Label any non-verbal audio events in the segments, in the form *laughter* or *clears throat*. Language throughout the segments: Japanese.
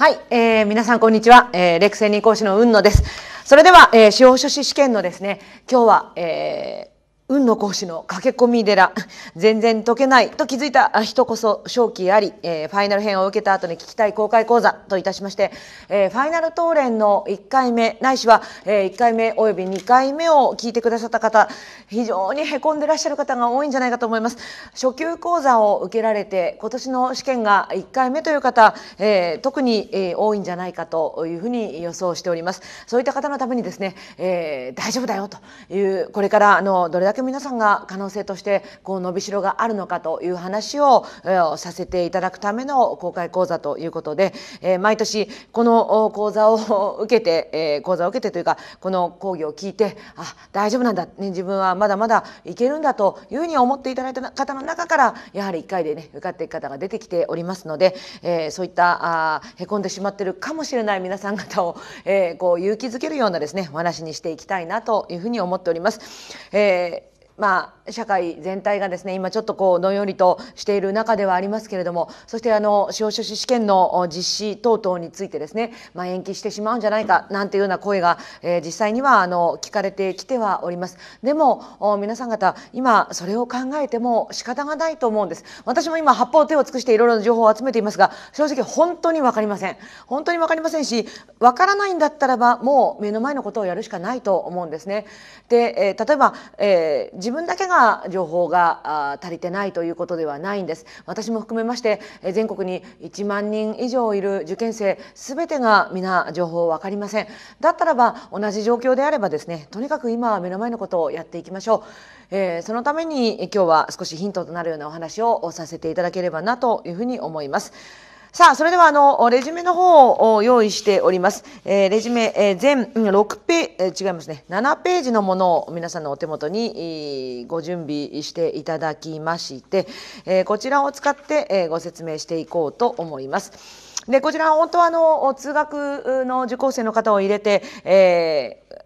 はい、えー、皆さんこんにちは、えー、レクセニ講師の雲野です。それでは、えー、司法書士試験のですね、今日は、えー運の講師の駆け込み寺全然解けないと気づいた人こそ正気あり、えー、ファイナル編を受けた後に聞きたい公開講座といたしまして、えー、ファイナル討論の1回目ないしは、えー、1回目および2回目を聞いてくださった方非常にへこんでらっしゃる方が多いんじゃないかと思います初級講座を受けられて今年の試験が1回目という方、えー、特に、えー、多いんじゃないかというふうに予想しておりますそういった方のためにですね、えー、大丈夫だよというこれからあのどれだけ皆さんが可能性としてこう伸びしろがあるのかという話をさせていただくための公開講座ということで、え毎年この講座を受けて、え講座を受けてというかこの講義を聞いてあ大丈夫なんだ、ね、自分はまだまだいけるんだというふうに思っていただいた方の中からやはり1回でね受かっていく方が出てきておりますので、えそういったあへこんでしまってるかもしれない皆さん方を、えこう勇気づけるようなですねお話にしていきたいなというふうに思っております。えー嘛。社会全体がですね今ちょっとこうどんよりとしている中ではありますけれどもそしてあの司法書士試験の実施等々についてですね、まあ、延期してしまうんじゃないかなんていうような声が、えー、実際にはあの聞かれてきてはおります。でも皆さん方今それを考えても仕方がないと思うんです。私も今八方手を尽くしていろいろな情報を集めていますが正直本当に分かりません。本当に分かりませんし分からないんだったらばもう目の前のことをやるしかないと思うんですね。で、えー、例えば、えー、自分だけが情報が足りてないということではないんです私も含めまして全国に1万人以上いる受験生全てが皆情報分かりませんだったらば同じ状況であればですねとにかく今は目の前のことをやっていきましょう、えー、そのために今日は少しヒントとなるようなお話をさせていただければなというふうに思いますさあ、それでは、あの、レジュメの方を用意しております。えー、レジュメ、えー、全6ページ、え違いますね、7ページのものを皆さんのお手元にご準備していただきまして、えー、こちらを使って、えー、ご説明していこうと思います。で、こちら、本当は、あの、通学の受講生の方を入れて、えー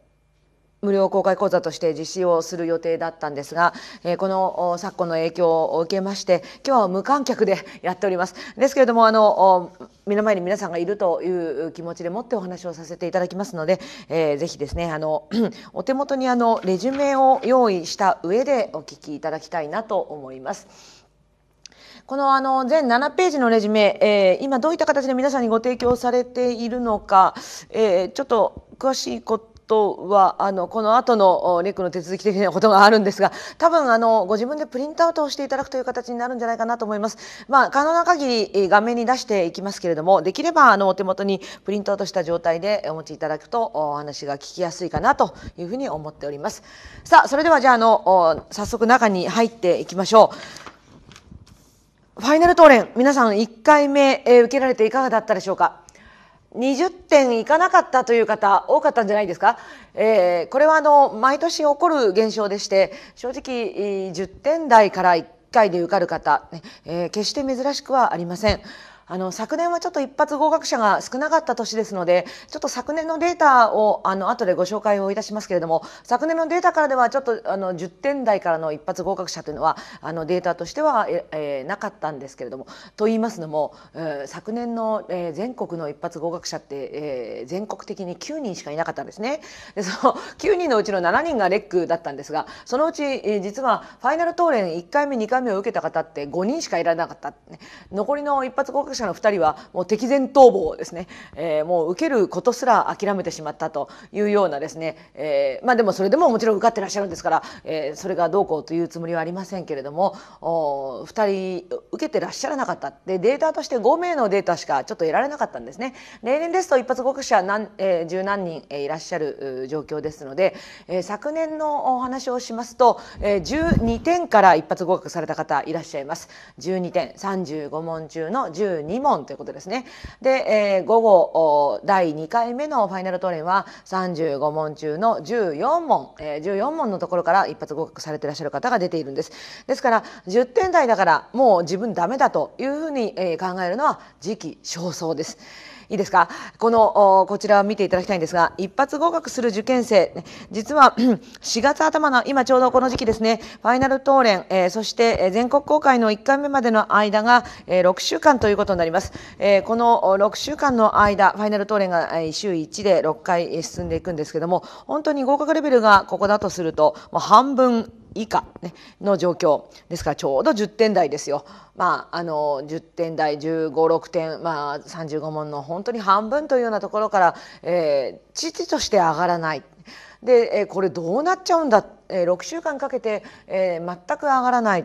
無料公開講座として実施をする予定だったんですが、えー、この昨今の影響を受けまして今日は無観客でやっておりますですけれどもあの目の前に皆さんがいるという気持ちでもってお話をさせていただきますので、えー、ぜひですねあの *clears throat* お手元にあのレジュメを用意した上でお聞きいただきたいなと思います。このあの全7ページのレジュメ、えー、今どういった形で皆さんにご提供されているのか、えー、ちょっと詳しいこととはあのこの後のレックの手続き的なことがあるんですが多分あのご自分でプリントアウトをしていただくという形になるんじゃないかなと思います。まあ、可能な限り画面に出していきますけれどもできればあのお手元にプリントアウトした状態でお持ちいただくとお話が聞きやすいかなというふうに思っております。さあそれではじゃあの早速中に入っていきましょう。ファイナル答練、皆さん1回目、え受けられていかがだったでしょうか20点いかなかったという方多かったんじゃないですか、えー、これはあの毎年起こる現象でして正直10点台から1回で受かる方、ねえー、決して珍しくはありません。あの昨年はちょっと一発合格者が少なかった年ですのでちょっと昨年のデータをあの後でご紹介をいたしますけれども昨年のデータからではちょっとあの10点台からの一発合格者というのはあのデータとしてはえ、えー、なかったんですけれどもと言いますのも、えー、昨年の、えー、全国の一発合格者って、えー、全国的に9人しかいなかったんですね。でその9人のうちの7人がレックだったんですがそのうち、えー、実はファイナル当連1回目2回目を受けた方って5人しかいらなかった、ね、残りの一発合格者の2人はもう敵前逃亡ですね、えー、もう受けることすら諦めてしまったというようなですね、えー、まあでもそれでももちろん受かってらっしゃるんですから、えー、それがどうこうというつもりはありませんけれどもお2人受けてらっしゃらなかったでデータとして5名のデータしかちょっと得られなかったんですね。例年ですと一発合格者何、えー、十何人、えー、いらっしゃる状況ですので、えー、昨年のお話をしますと、えー、12点から一発合格された方いらっしゃいます。12点35問中の12 2問ということですね。で、えー、午後第2回目のファイナルトレインは35問中の14問、えー、14問のところから一発合格されていらっしゃる方が出ているんです。ですから10点台だからもう自分ダメだというふうに、えー、考えるのは時期尚早です。いいですかこのこちらを見ていただきたいんですが一発合格する受験生実は4 *clears throat* 月頭の今ちょうどこの時期ですねファイナル当連、えー、そして全国公開の1回目までの間が、えー、6週間ということになります、えー、この6週間の間ファイナル当連がえ週1で6回進んでいくんですけども本当に合格レベルがここだとするともう半分以下、ね、の状況ですからちょうど10点台ですよ、まあ、あの10点台1 5 6点、まあ、35問の本当に半分というようなところから、えー、として上がらない。で、えー、これどうなっちゃうんだえ6週間かけて、え全く上がらない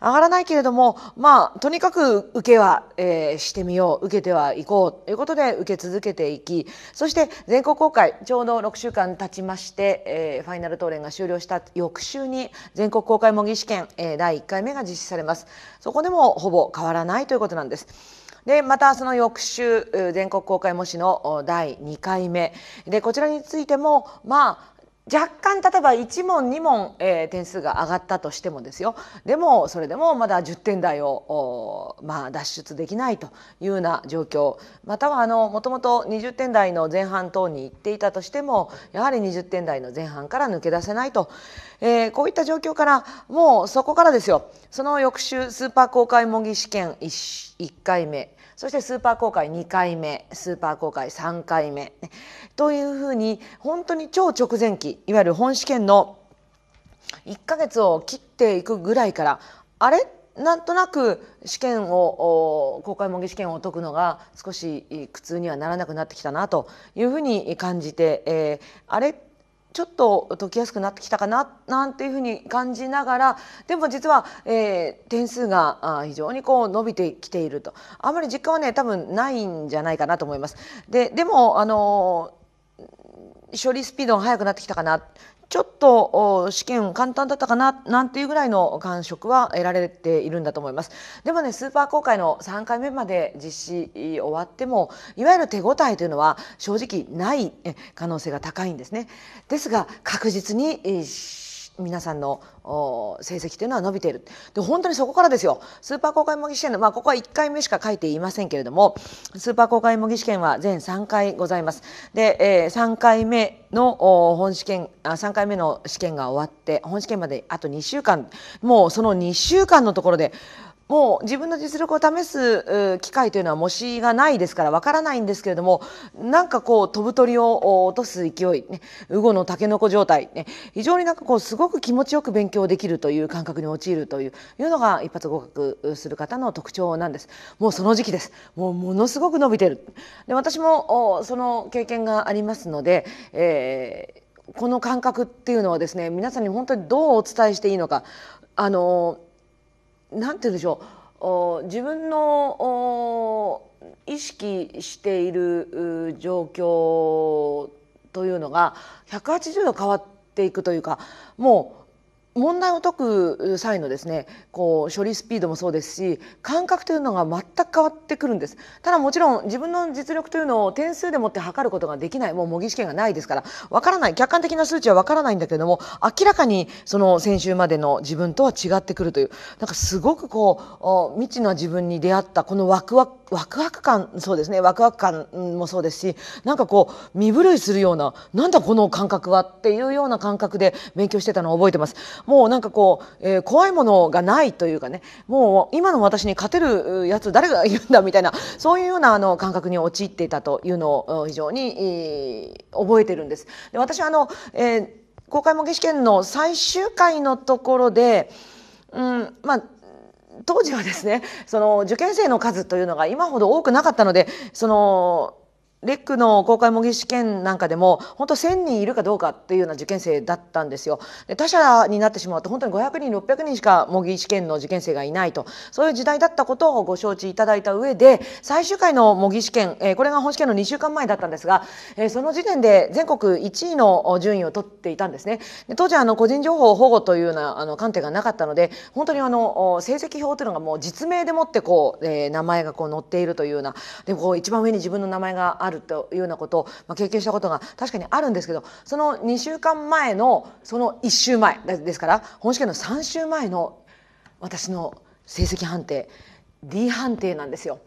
上がらないけれどもまあとにかく受けは、えしてみよう受けてはいこうということで受け続けていきそして全国公開ちょうど6週間経ちまして、えファイナル答練が終了した翌週に全国公開模擬試験、え第1回目が実施されますそこでもほぼ変わらないということなんです。でまたその翌週全国公開模試の第2回目でこちらについてもまあ若干例えば1問2問、えー、点数が上がったとしてもですよでもそれでもまだ10点台を、まあ、脱出できないというような状況またはもともと20点台の前半等に行っていたとしてもやはり20点台の前半から抜け出せないと、えー、こういった状況からもうそこからですよその翌週スーパー公開模擬試験 1, 1回目そしてスーパー公開2回目スーパー公開3回目、というふうに本当に超直前期いわゆる本試験の1か月を切っていくぐらいからあれなんとなく試験を公開模擬試験を解くのが少し苦痛にはならなくなってきたなというふうに感じて、えー、あれちょっと解きやすくなってきたかななんていうふうに感じながらでも実は、えー、点数が非常にこう伸びてきているとあまり実感はね多分ないんじゃないかなと思います。ででもあのー処理スピードが速くなってきたかなちょっと試験簡単だったかななんていうぐらいの感触は得られているんだと思いますでもねスーパー公開の3回目まで実施終わってもいわゆる手応えというのは正直ない可能性が高いんですねですが確実に皆さんの成績というのは伸びているで本当にそこからですよスーパー公開模擬試験の、まあ、ここは1回目しか書いていませんけれどもスーパー公開模擬試験は全3回ございます。で、えー、3回目の本試験あ3回目の試験が終わって本試験まであと2週間もうその2週間のところでもう自分の実力を試す機会というのは模試がないですからわからないんですけれどもなんかこう飛ぶ鳥を落とす勢いねウゴのたけのこ状態、ね、非常になんかこうすごく気持ちよく勉強できるという感覚に陥るといういうのが一発合格する方の特徴なんです。もうその時期です。もうものすごく伸びてる。で私もその経験がありますので、えー、この感覚っていうのはですね皆さんに本当にどうお伝えしていいのかあのなんて言うんでしょう自分の意識している状況というのが180度変わっていくというかもう問題を解く際のですねこう処理スピードもそうですし感覚というのが全く変わってくるんですただもちろん自分の実力というのを点数でもって測ることができないもう模擬試験がないですからわからない客観的な数値はわからないんだけれども明らかにその先週までの自分とは違ってくるというなんかすごくこう未知な自分に出会ったこのワクワクワクワク感そうですねワクワク感もそうですしなんかこう身震いするようななんだこの感覚はっていうような感覚で勉強してたのを覚えてますもうなんかこう、えー、怖いものがないというかねもう今の私に勝てるやつ誰がいるんだみたいなそういうようなあの感覚に陥っていたというのを非常に、えー、覚えてるんです。で私はあの、えー、公開模擬試験の最終回のところで、うんまあ当時はですねその受験生の数というのが今ほど多くなかったのでそのレックの公開模擬試験なんかでも本当1,000人いるかどうかっていうような受験生だったんですよ。他者になってしまうと本当に500人600人しか模擬試験の受験生がいないとそういう時代だったことをご承知いただいた上で最終回の模擬試験、えー、これが本試験の2週間前だったんですが、えー、その時点で全国1位の順位を取っていたんですね。当時あの個人情報保護というようなあの観点がなかったので本当にあの成績表というのがもう実名でもってこう、えー、名前がこう載っているというようなでこう一番上に自分の名前がああるというようなことを、ま経験したことが確かにあるんですけどその2週間前のその1週前ですから本試験の3週前の私の成績判定 D 判定なんですよ。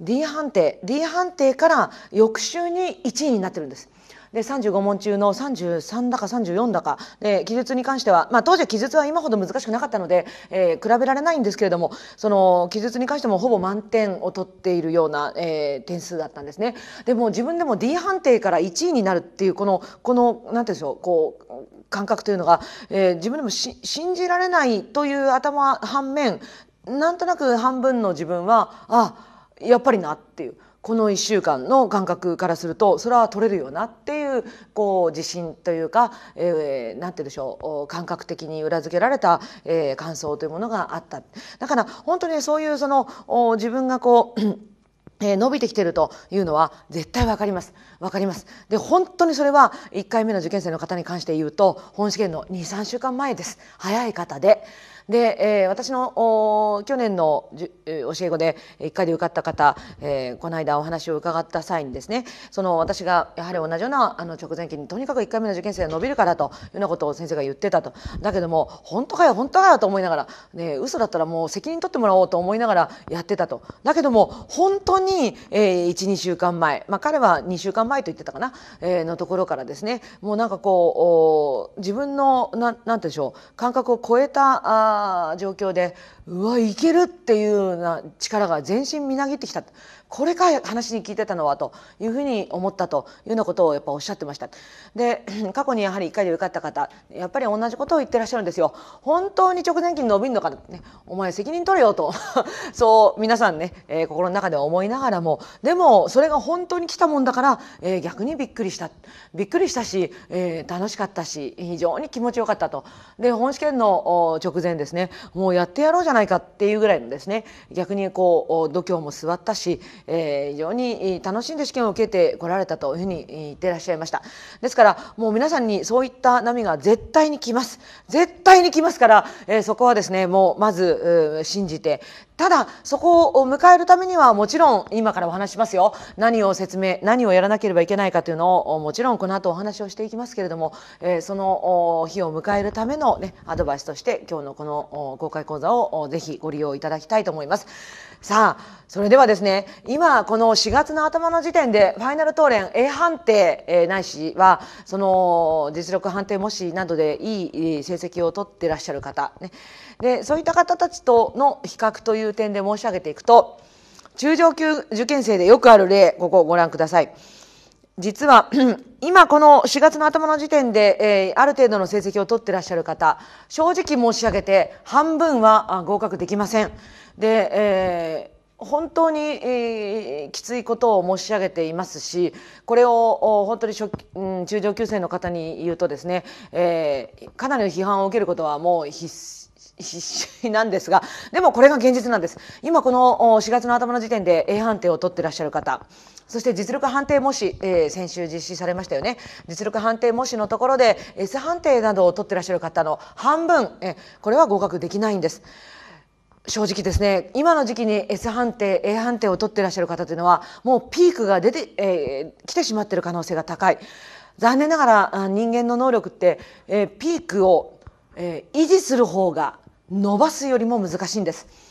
D 判定 D 判定から翌週に1位になってるんです。で35問中の33だか34だかで記述に関しては、まあ、当時は記述は今ほど難しくなかったので、えー、比べられないんですけれどもその記述に関してもほぼ満点を取っているような、えー、点数だったんですね。でも自分でも D 判定から1位になるっていうこのこのなんていうんでしょうこう感覚というのが、えー、自分でもし信じられないという頭反面なんとなく半分の自分はあやっぱりなっていうこの1週間の感覚からするとそれは取れるよなっていうこう自信というか、えー、なんて言うでしょう感覚的に裏付けられた、えー、感想というものがあっただから本当にそういうその自分がこうえ伸びてきてるというのは絶対わかります。わかります。で、本当にそれは1回目の受験生の方に関して言うと、本試験の2、3週間前です。早い方で。で、えー、私の去年の教え子で1回で受かった方、えー、この間お話を伺った際にですねその私がやはり同じようなあの直前期にとにかく1回目の受験生が伸びるからというようなことを先生が言ってたとだけども本当かよ本当かよと思いながら、ね、嘘だったらもう責任取ってもらおうと思いながらやってたとだけども本当にに、えー、12週間前、まあ、彼は2週間前と言ってたかな、えー、のところからですねもうなんかこう自分のななんてでしょう感覚を超えたあ状況でうわいけるっていうような力が全身みなぎってきた、これか話に聞いてたのはというふうに思ったというようなことをやっぱおっしゃってました。で *clears throat* 過去にやはり1回で受かった方やっぱり同じことを言ってらっしゃるんですよ。本当に直前期に伸びるのか、ね、お前責任取れよと *laughs* そう皆さんね、えー、心の中で思いながらもでもそれが本当に来たもんだから、えー、逆にびっくりしたびっくりしたし、えー、楽しかったし非常に気持ちよかったと。で本試験の直前ですねもうやってやろうじゃないかっていうぐらいのですね逆にこう度胸も座ったしえー、非常に楽しんで試験を受けてこられたというふうに言ってらっしゃいましたですからもう皆さんにそういった波が絶対に来ます絶対に来ますから、えー、そこはですねもうまず信じてただそこを迎えるためにはもちろん今からお話しますよ何を説明何をやらなければいけないかというのをもちろんこの後お話をしていきますけれども、えー、その日を迎えるための、ね、アドバイスとして今日のこの公開講座をぜひご利用いただきたいと思います。さあそれではですね今この4月の頭の時点でファイナル当連 A 判定、えー、ないしはその実力判定模試などでいい成績を取ってらっしゃる方、ね、でそういった方たちとの比較という点で申し上げていくと中上級受験生でよくある例ここをご覧ください。実は *clears throat* 今この4月の頭の時点で、えー、ある程度の成績を取ってらっしゃる方正直申し上げて半分は合格できません。で、えー本当に、えー、きついことを申し上げていますしこれを本当に初、うん、中上級生の方に言うとですね、えー、かなりの批判を受けることはもう必死なんですがでもこれが現実なんです今この4月の頭の時点で A 判定を取ってらっしゃる方そして実力判定模試、えー、先週実施されましたよね実力判定模試のところで S 判定などを取ってらっしゃる方の半分、えこれは合格できないんです。正直ですね今の時期に S 判定 A 判定を取ってらっしゃる方というのはもうピークが出て、えー、来てしまっている可能性が高い残念ながら人間の能力って、えー、ピークを、えー、維持する方が伸ばすよりも難しいんです。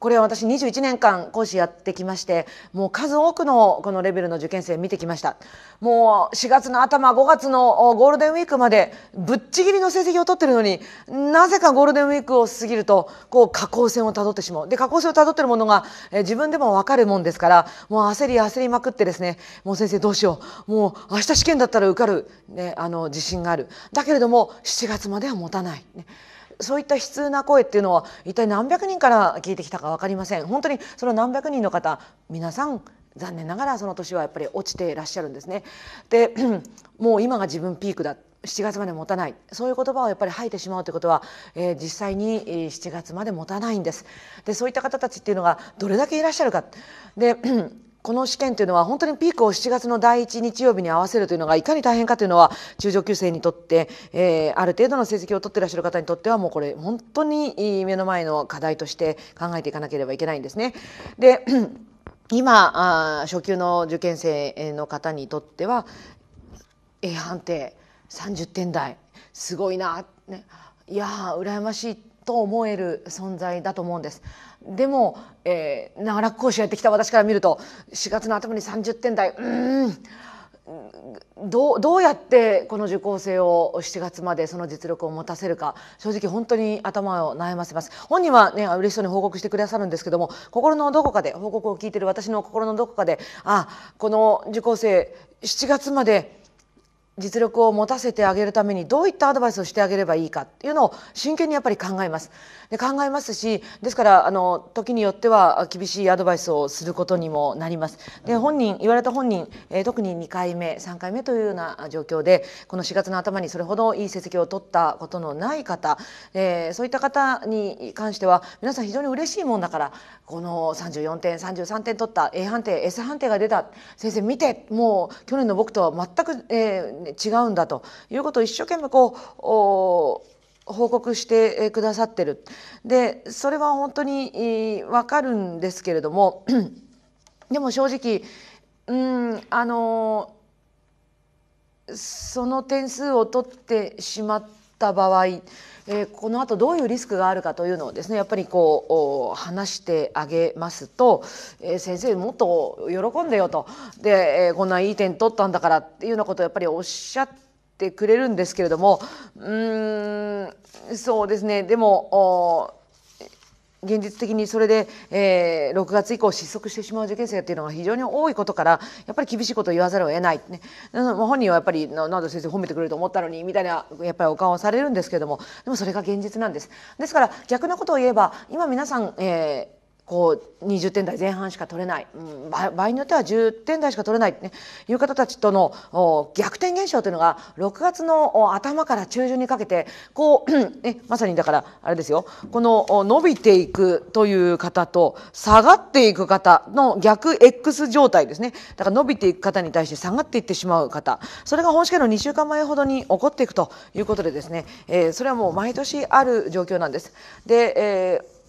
これは私21年間講師やってきましてもう数多くのこのレベルの受験生見てきましたもう4月の頭5月のゴールデンウィークまでぶっちぎりの成績を取ってるのになぜかゴールデンウィークを過ぎるとこう下降線をたどってしまうで下降線をたどってるものが、え自分でも分かるもんですからもう焦り焦りまくってですねもう先生どうしようもう明日試験だったら受かる、ね、あの自信があるだけれども7月までは持たない、ねそういった悲痛な声っていうのは一体何百人から聞いてきたか分かりません本当にその何百人の方皆さん残念ながらその年はやっぱり落ちていらっしゃるんですね。で *clears throat* もう今が自分ピークだ7月まで持たないそういう言葉をやっぱり吐いてしまうということは、えー、実際に7月まで持たないんですでそういった方たちっていうのがどれだけいらっしゃるかで *clears throat* この試験というのは本当にピークを7月の第1日曜日に合わせるというのがいかに大変かというのは中上級生にとって、えー、ある程度の成績を取っていらっしゃる方にとってはもうこれ本当に目の前の課題として考えていかなければいけないんですね。で *clears throat* 今あ初級の受験生の方にとっては A 判定30点台すごいな、ね、いやー羨ましいと思える存在だと思うんです。でも、えー、長らく講師やってきた私から見ると4月の頭に30点台うんどうどうやってこの受講生を7月までその実力を持たせるか正直本当に頭を悩ませます本人はね嬉しそうに報告してくださるんですけども心のどこかで報告を聞いてる私の心のどこかであこの受講生7月まで実力を持たせてあげるためにどういったアドバイスをしてあげればいいかっていうのを真剣にやっぱり考えます。で考えますしですからあの時によっては厳しいアドバイスをすることにもなります。で本人言われた本人、えー、特に2回目3回目というような状況でこの4月の頭にそれほどいい成績を取ったことのない方、えー、そういった方に関しては皆さん非常に嬉しいもんだからこの34点33点取った A 判定 S 判定が出た先生見てもう去年の僕とは全く、えー違うんだということを一生懸命こう報告してくださってるでそれは本当にわかるんですけれども *clears throat* でも正直うんあのその点数を取ってしまった場合えー、この後どういうリスクがあるかというのをですねやっぱりこう話してあげますと、えー、先生もっと喜んでよとで、えー、こんないい点取ったんだからっていうようなことをやっぱりおっしゃってくれるんですけれどもうんそうですねでも現実的にそれで、えー、6月以降失速してしまう受験生っていうのが非常に多いことからやっぱり厳しいことを言わざるを得ない、ね、本人はやっぱりなんで先生褒めてくれると思ったのにみたいなやっぱりお顔をされるんですけどもでもそれが現実なんです。ですから逆なことを言えば今皆さん、えーこう20点台前半しか取れない、うん、場合によっては10点台しか取れない、ね、いう方たちとの逆転現象というのが6月の頭から中旬にかけてこう、*clears throat* ね、まさにだからあれですよこの伸びていくという方と下がっていく方の逆 X 状態ですねだから伸びていく方に対して下がっていってしまう方それが本試験の2週間前ほどに起こっていくということでですね、えー、それはもう毎年ある状況なんです。で、えー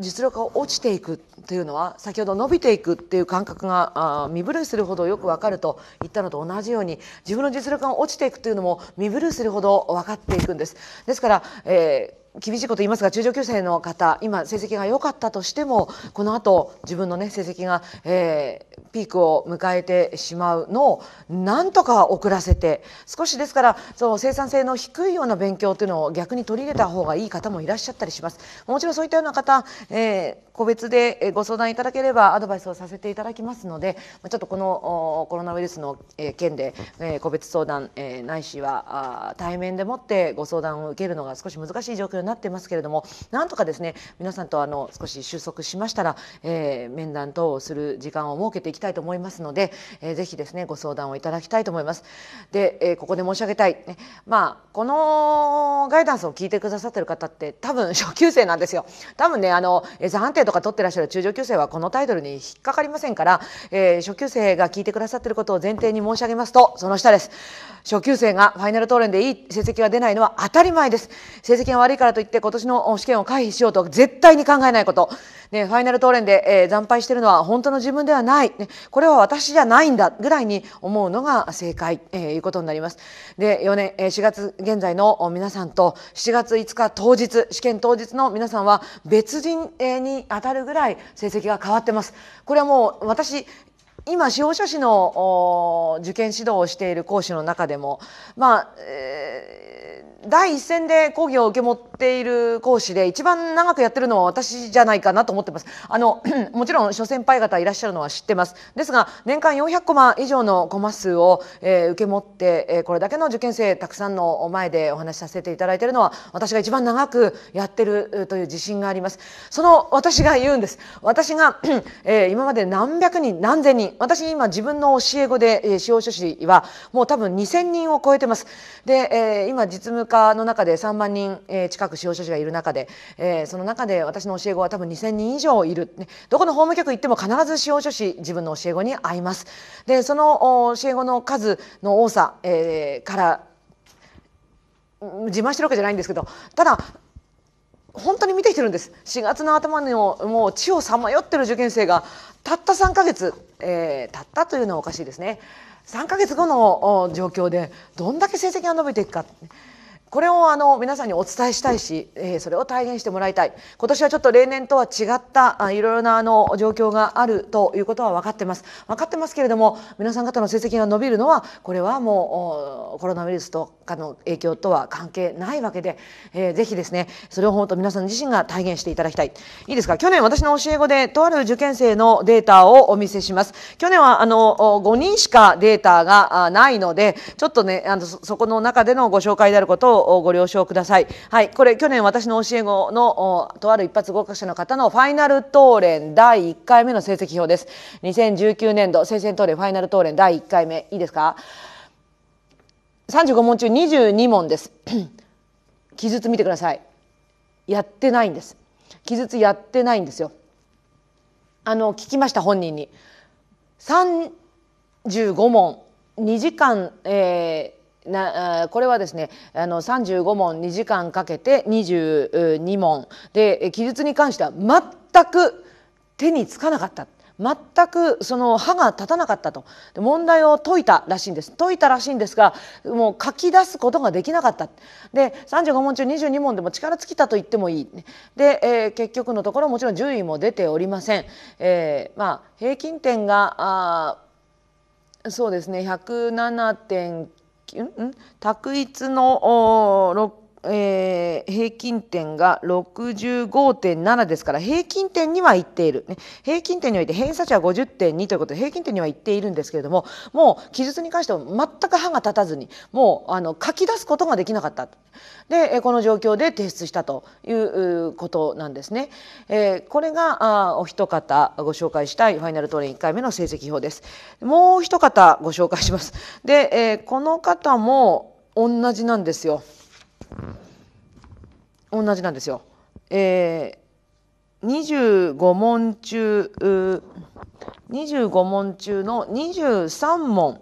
実力が落ちていくというのは先ほど伸びていくっていう感覚が身震いするほどよく分かると言ったのと同じように自分の実力が落ちていくというのも身震いするほど分かっていくんです。ですから、えー厳しいこと言いますが中上級生の方今成績が良かったとしてもこのあと自分の、ね、成績が、えー、ピークを迎えてしまうのをなんとか遅らせて少しですからその生産性の低いような勉強というのを逆に取り入れた方がいい方もいらっしゃったりします。もちろんそういったような方、えー、個別でご相談いただければアドバイスをさせていただきますのでちょっとこのコロナウイルスの件で、えー、個別相談、えー、ないしは対面でもってご相談を受けるのが少し難しい状況になってますけれどもなんとかですね皆さんとあの少し収束しましたら、えー、面談等をする時間を設けていきたいと思いますので、えー、ぜひですねご相談をいただきたいと思います。で、えー、ここで申し上げたい、ね、まあこのガイダンスを聞いてくださってる方って多分初級生なんですよ。多分ねあの座判定とか取ってらっしゃる中上級生はこのタイトルに引っかかりませんから、えー、初級生が聞いてくださってることを前提に申し上げますとその下です。初級生がファイナル討論でいい成績が出ないのは当たり前です。成績が悪いからからといって今年の試験を回避しようと絶対に考えないこと、ね、ファイナル当連で、えー、惨敗しているのは本当の自分ではない、ね、これは私じゃないんだぐらいに思うのが正解、えー、いうことになります。で4年、えー、4月現在の皆さんと7月5日当日試験当日の皆さんは別人えに当たるぐらい成績が変わってます。これはもう私今司法書士の受験指導をしている講師の中でもまあ、え第一線で講義を受け持っている講師で一番長くやってるのは私じゃないかなと思ってますあの *clears throat* もちろん諸先輩方いらっしゃるのは知ってますですが年間400コマ以上のコマ数を、えー、受け持って、えー、これだけの受験生たくさんの前でお話しさせていただいているのは私が一番長くやってるという自信がありますその私が言うんです私が、*clears throat* えー、今まで何百人何千人私今自分の教え子で、えー、使用書士はもう多分2000人を超えてますで、えー、今実務の中で3万人、近く使用者がいる中で、えー、その中で私の教え子は多分2,000人以上いる、ね、どこの法務局行っても必ず使用書士自分の教え子に会います。でその教え子の数の多さ、えー、から自慢してるわけじゃないんですけどただ本当に見てきてるんです4月の頭のもう地をさまよってる受験生がたった3か月、えー、たったというのはおかしいですね3か月後の状況でどんだけ成績が伸びていくか。これをあの皆さんにお伝えしたいし、えー、それを体現してもらいたい今年はちょっと例年とは違ったあいろいろなあの状況があるということは分かってます分かってますけれども皆さん方の成績が伸びるのはこれはもうコロナウイルスとかの影響とは関係ないわけで、えー、ぜひですねそれを本当皆さん自身が体現していただきたいいいですか去年私の教え子でとある受験生のデータをお見せします去年はあの5人しかデータがないのでちょっとねあのそこの中でのご紹介であることををご了承ください。はい、これ去年私の教え子のとある一発合格者の方のファイナル討連第1回目の成績表です。2019年度聖戦討論ファイナル討連第1回目いいですか35問中22問です。記 *clears throat* 述見てください。やってないんです。記述やってないんですよ。あの聞きました本人に。35問2時間、えー、なこれはですねあの35問2時間かけて22問で記述に関しては全く手につかなかった。全くその歯が立たなかったと問題を解いたらしいんです解いたらしいんですがもう書き出すことができなかったで35問中22問でも力尽きたと言ってもいいで、えー、結局のところもちろん順位も出ておりません、えー、まあ、平均点がそうですね107.9うん、択一の六えー、平均点が65.7ですから平均点には行っている、ね、平均点において偏差値は50.2ということで平均点には行っているんですけれどももう記述に関しては全く歯が立たずにもうあの書き出すことができなかったでこの状況で提出したということなんですね。えー、これがあお一方ご紹介したいファイナルトレイン1回目の成績表です。もう一方ご紹介します。で、えー、この方も同じなんですよ。同じなんですよ。えー、25問中25問中の23問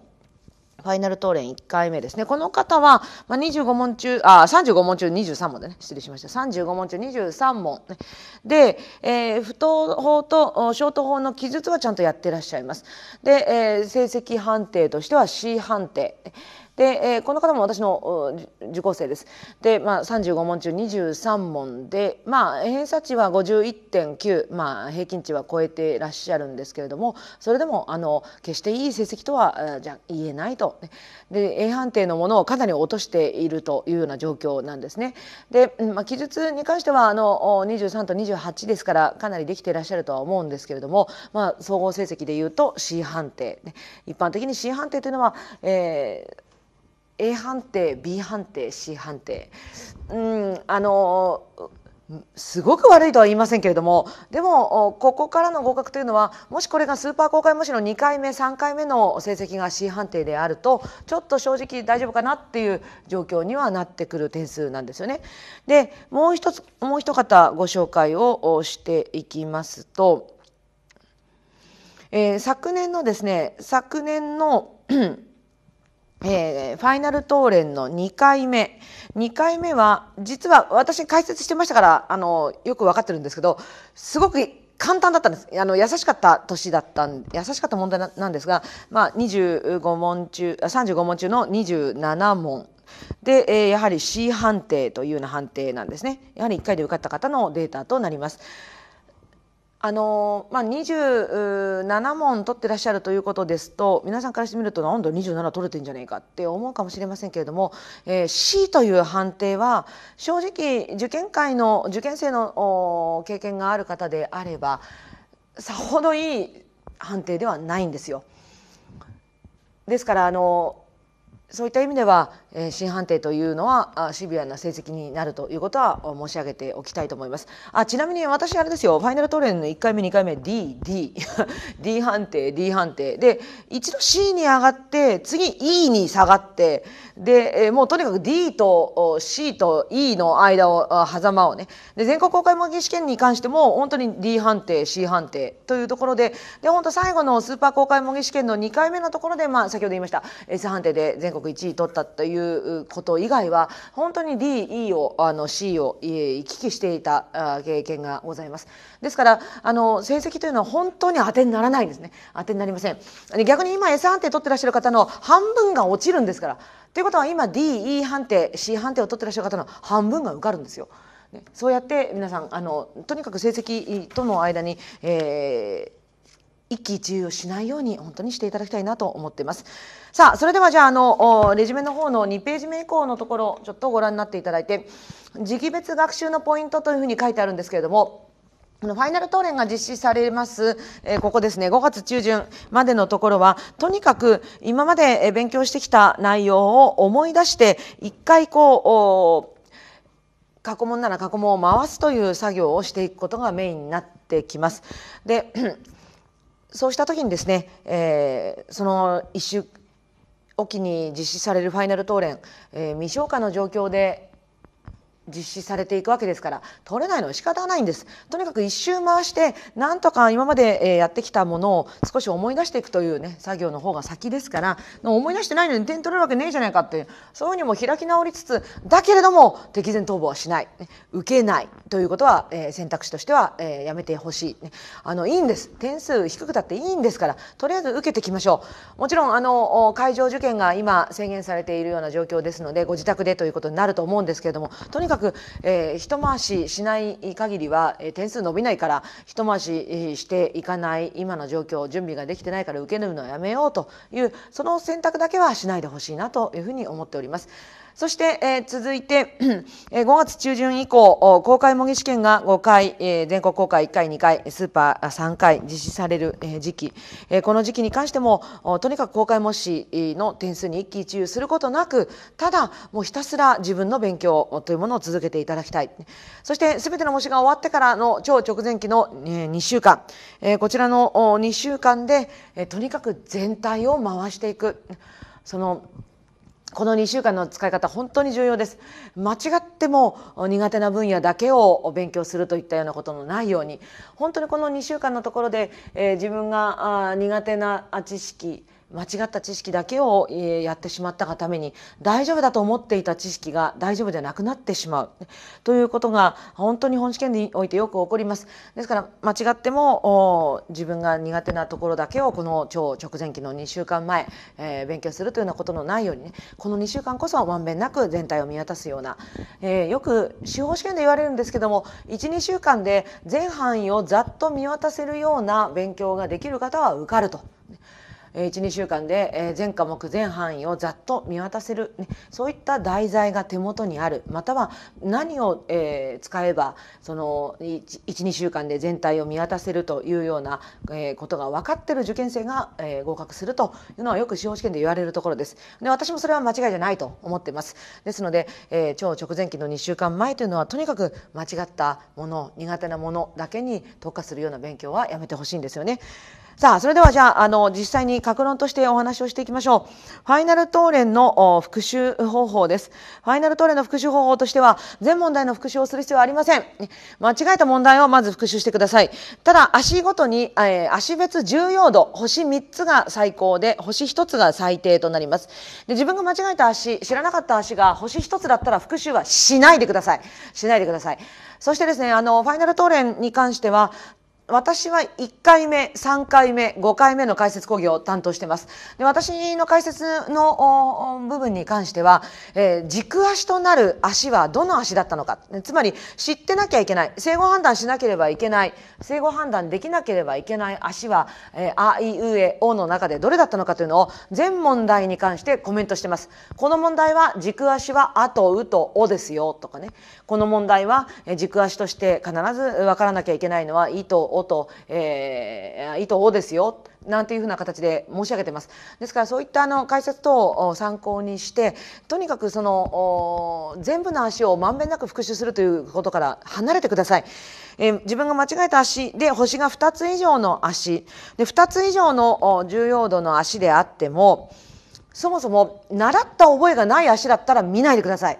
ファイナル答練1回目ですね。この方は、まあ、25問中、あ、35問中23問でね、失礼しました。35問中23問。で、えー、不当法とショート法の記述はちゃんとやってらっしゃいます。で、えー、成績判定としては C 判定。で、えー、この方も私の受講生です。で、まあ、35問中23問で、まあ、偏差値は51.9、まあ、平均値は超えてらっしゃるんですけれどもそれでもあの決していい成績とはじゃ言えないと。で A 判定のものをかなり落としているというような状況なんですね。で、まあ、記述に関してはあの23と28ですからかなりできていらっしゃるとは思うんですけれども、まあ、総合成績でいうと C 判定、一般的に C 判定というのは、えー、A 判定 B 判定 C 判定うんあのすごく悪いとは言いませんけれどもでもここからの合格というのはもしこれがスーパー公開模試の2回目3回目の成績が C 判定であるとちょっと正直大丈夫かなっていう状況にはなってくる点数なんですよね。でもう一つもう一方ご紹介をしていきますと、えー、昨年のですね昨年のえー、ファイナルレンの2回目2回目は実は私解説してましたからあのよく分かってるんですけどすごく簡単だったんです。あの、優しかった年だったん、優しかった問題なんですが、まあ、25問中、35問中の27問。で、えー、やはり C 判定というような判定なんですね。やはり1回で受かった方のデータとなります。あのまあ、27問取ってらっしゃるということですと皆さんからしてみると何度27取れてんじゃねえかって思うかもしれませんけれども、えー、C という判定は正直受験会の受験生の経験がある方であればさほどいい判定ではないんですよ。ですからあのそういった意味では新判定というのはシビアな成績になるということは申し上げておきたいと思います。あちなみに私あれですよファイナルトレーンの1回目2回目 DD D *laughs* 判定 D 判定で一度 C に上がって次 E に下がってでもうとにかく D と C と E の間を狭間をねで全国公開模擬試験に関しても本当に D 判定 C 判定というところでで本当最後のスーパー公開模擬試験の2回目のところで、まあ、先ほど言いました S 判定で全国1位取ったといういうこと以外は本当に D、E をあの C を行き来していた経験がございます。ですからあの成績というのは本当に当てにならないんですね。当てになりません。逆に今 S 判定取ってらっしゃる方の半分が落ちるんですから。ということは今 D、E 判定 C 判定を取ってらっしゃる方の半分が受かるんですよ。そうやって皆さんあのとにかく成績との間に、え一喜一憂をしないように本当にしていただきたいなと思っていますさあそれではじゃああのレジュメの方の2ページ目以降のところちょっとご覧になっていただいて時期別学習のポイントというふうに書いてあるんですけれどもこのファイナル答練が実施されます、えー、ここですね、5月中旬までのところは、とにかく今まで勉強してきた内容を思い出して、一回こう、過去問なら過去問を回すという作業をしていくことがメインになってきます。でそうした時にですね、えー、その1週おきに実施されるファイナル討論、えー、未消化の状況で実施されていくわけですから取れないのは仕方ないんですとにかく一周回してなんとか今までやってきたものを少し思い出していくというね作業の方が先ですから思い出してないのに点取れるわけねえじゃないかってそういうふうにも開き直りつつだけれども敵前逃亡はしない受けないということは選択肢としてはやめてほしいあのいいんです点数低くたっていいんですからとりあえず受けてきましょうもちろんあの会場受験が今制限されているような状況ですのでご自宅でということになると思うんですけれどもとにかくく、えー、一回ししない限りは、えー、点数伸びないから一回ししていかない今の状況準備ができてないから受けるのはやめようというその選択だけはしないでほしいなというふうに思っております。そして、え続いて、*clears throat* え5月中旬以降、公開模擬試験が5回、え全国公開1回、2回、スーパー3回実施される、え時期、えこの時期に関しても、とにかく公開模試の点数に一喜一憂することなく、ただ、もうひたすら自分の勉強というものを続けていただきたい。そして、すべての模試が終わってからの超直前期の、え2週間、えこちらの2週間で、えとにかく全体を回していく。そのこの2週間の使い方本当に重要です間違っても苦手な分野だけを勉強するといったようなことのないように本当にこの2週間のところで、えー、自分が苦手な知識間違った知識だけをやってしまったがために大丈夫だと思っていた知識が大丈夫でなくなってしまうということが本当に本試験においてよく起こりますですから間違っても自分が苦手なところだけをこの超直前期の2週間前、えー、勉強するというようなことのないようにねこの2週間こそまんべんなく全体を見渡すような、えー、よく司法試験で言われるんですけども12週間で全範囲をざっと見渡せるような勉強ができる方は受かると。12週間で全科目全範囲をざっと見渡せる、そういった題材が手元にあるまたは何を、えー、使えばその12週間で全体を見渡せるというような、えー、ことが分かっている受験生が、えー、合格するというのはよく司法試験で言われるところです。で私もそれは間違いじゃないと思ってます。ですので、えー、超直前期の2週間前というのはとにかく間違ったもの苦手なものだけに特化するような勉強はやめてほしいんですよね。さあ、それではじゃあ、あの、実際に格論としてお話をしていきましょう。ファイナルトーレンの復習方法です。ファイナルトーレンの復習方法としては、全問題の復習をする必要はありません。間違えた問題をまず復習してください。ただ、足ごとに、えー、足別重要度、星3つが最高で、星1つが最低となります。で自分が間違えた足、知らなかった足が星1つだったら復習はしないでください。しないでください。そしてですね、あの、ファイナルトーレンに関しては、私は1回目、3回目、5回目の解説講義を担当してます。で私の解説の部分に関しては、えー、軸足となる足はどの足だったのか。つまり、知ってなきゃいけない。整合判断しなければいけない。整合判断できなければいけない足は、えー、あ、い、う、え、おの中でどれだったのかというのを全問題に関してコメントしてます。この問題は軸足はあと、うと、おですよとかね。この問題は軸足として必ず分からなきゃいけないのは、いと、おをと、えー、意図をですよなんていうふうな形で申し上げてます。ですからそういったあの解説等を参考にしてとにかくその全部の足をまんべんなく復習するということから離れてください。えー、自分が間違えた足で星が2つ以上の足で2つ以上の重要度の足であってもそもそも習った覚えがない足だったら見ないでください。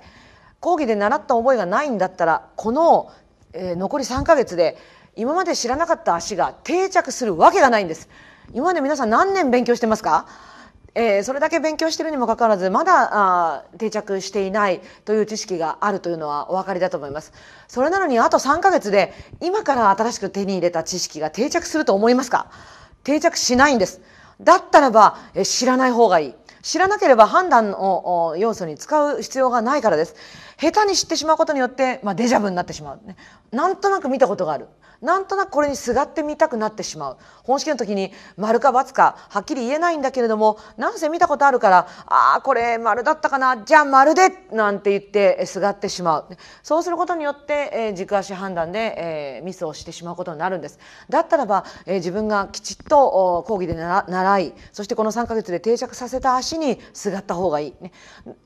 講義で習った覚えがないんだったらこの、えー、残り3ヶ月で今まで知らなかった足が定着するわけがないんです今まで皆さん何年勉強してますかえー、それだけ勉強してるにもかかわらずまだあ定着していないという知識があるというのはお分かりだと思います。それなのにあと3ヶ月で今から新しく手に入れた知識が定着すると思いますか定着しないんです。だったらば、えー、知らない方がいい。知らなければ判断の要素に使う必要がないからです。下手に知ってしまうことによって、まあ、デジャブになってしまう、ね。なんとなく見たことがある。なんとなくこれにすがってみたくなってしまう本式の時に丸か×かはっきり言えないんだけれどもなんせ見たことあるからああこれ丸だったかなじゃあ丸でなんて言ってすがってしまうそうすることによって、えー、軸足判断で、えー、ミスをしてしまうことになるんですだったらば、えー、自分がきちっと講義で習いそしてこの3か月で定着させた足にすがった方がいい、ね、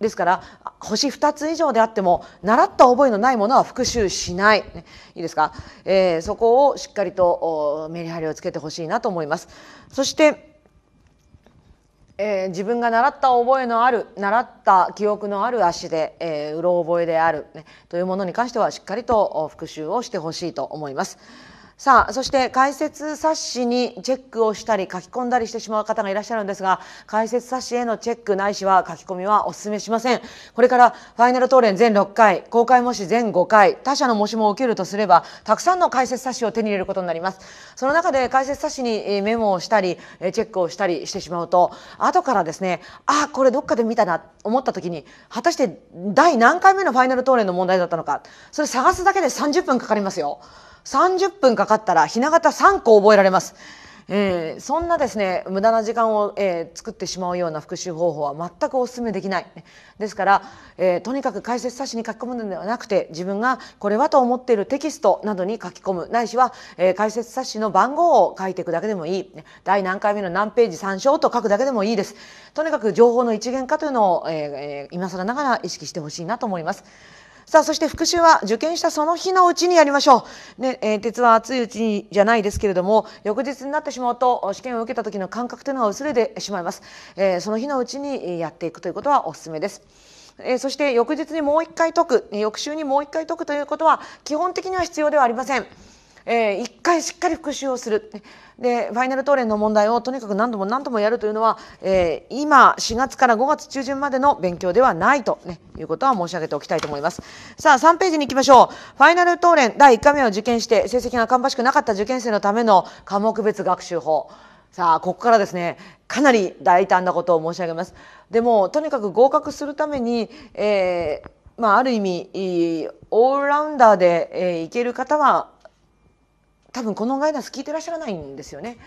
ですから星2つ以上であっても習った覚えのないものは復習しない、ね、いいですか、えー、そここをしっかりとメリハリをつけてほしいなと思います。そしてえー、自分が習った覚えのある習った記憶のある足で、えー、うろ覚えである、ね、というものに関してはしっかりと復習をしてほしいと思います。さあそして解説冊子にチェックをしたり書き込んだりしてしまう方がいらっしゃるんですが解説冊子へのチェックないしは書き込みはお勧めしませんこれからファイナル答練全6回公開模試全5回他社の模試も受けるとすればたくさんの解説冊子を手に入れることになりますその中で解説冊子にメモをしたりチェックをしたりしてしまうと後からですねあこれどっかで見たな思った時に果たして第何回目のファイナル答練の問題だったのかそれ探すだけで30分かかりますよ。30分かかったら雛形3個覚えられます。えー、そんなですね無駄な時間を、えー、作ってしまうような復習方法は全くお勧めできないですから、えー、とにかく解説冊子に書き込むのではなくて自分がこれはと思っているテキストなどに書き込むないしは、えー、解説冊子の番号を書いていくだけでもいい第何回目の何ページ参照と書くだけでもいいですとにかく情報の一元化というのを、えー、今更ながら意識してほしいなと思います。さあ、そして復習は受験したその日のうちにやりましょう。ね、えー、鉄は熱いうちにじゃないですけれども、翌日になってしまうと、試験を受けた時の感覚というのが薄れてしまいます。えー、その日のうちにやっていくということはお勧めです。えー、そして翌日にもう一回解く、翌週にもう一回解くということは基本的には必要ではありません。えー、一回しっかり復習をするでファイナルトーンの問題をとにかく何度も何度もやるというのは、えー、今4月から5月中旬までの勉強ではないと、ね、いうことは申し上げておきたいと思いますさあ3ページに行きましょうファイナルトーン第1回目を受験して成績が芳しくなかった受験生のための科目別学習法さあここからですねかなり大胆なことを申し上げますでもとにかく合格するために、えーまあ、ある意味オールラウンダーで、えー、いける方は多分このガイダンス聞いてらっしゃらないんですよね。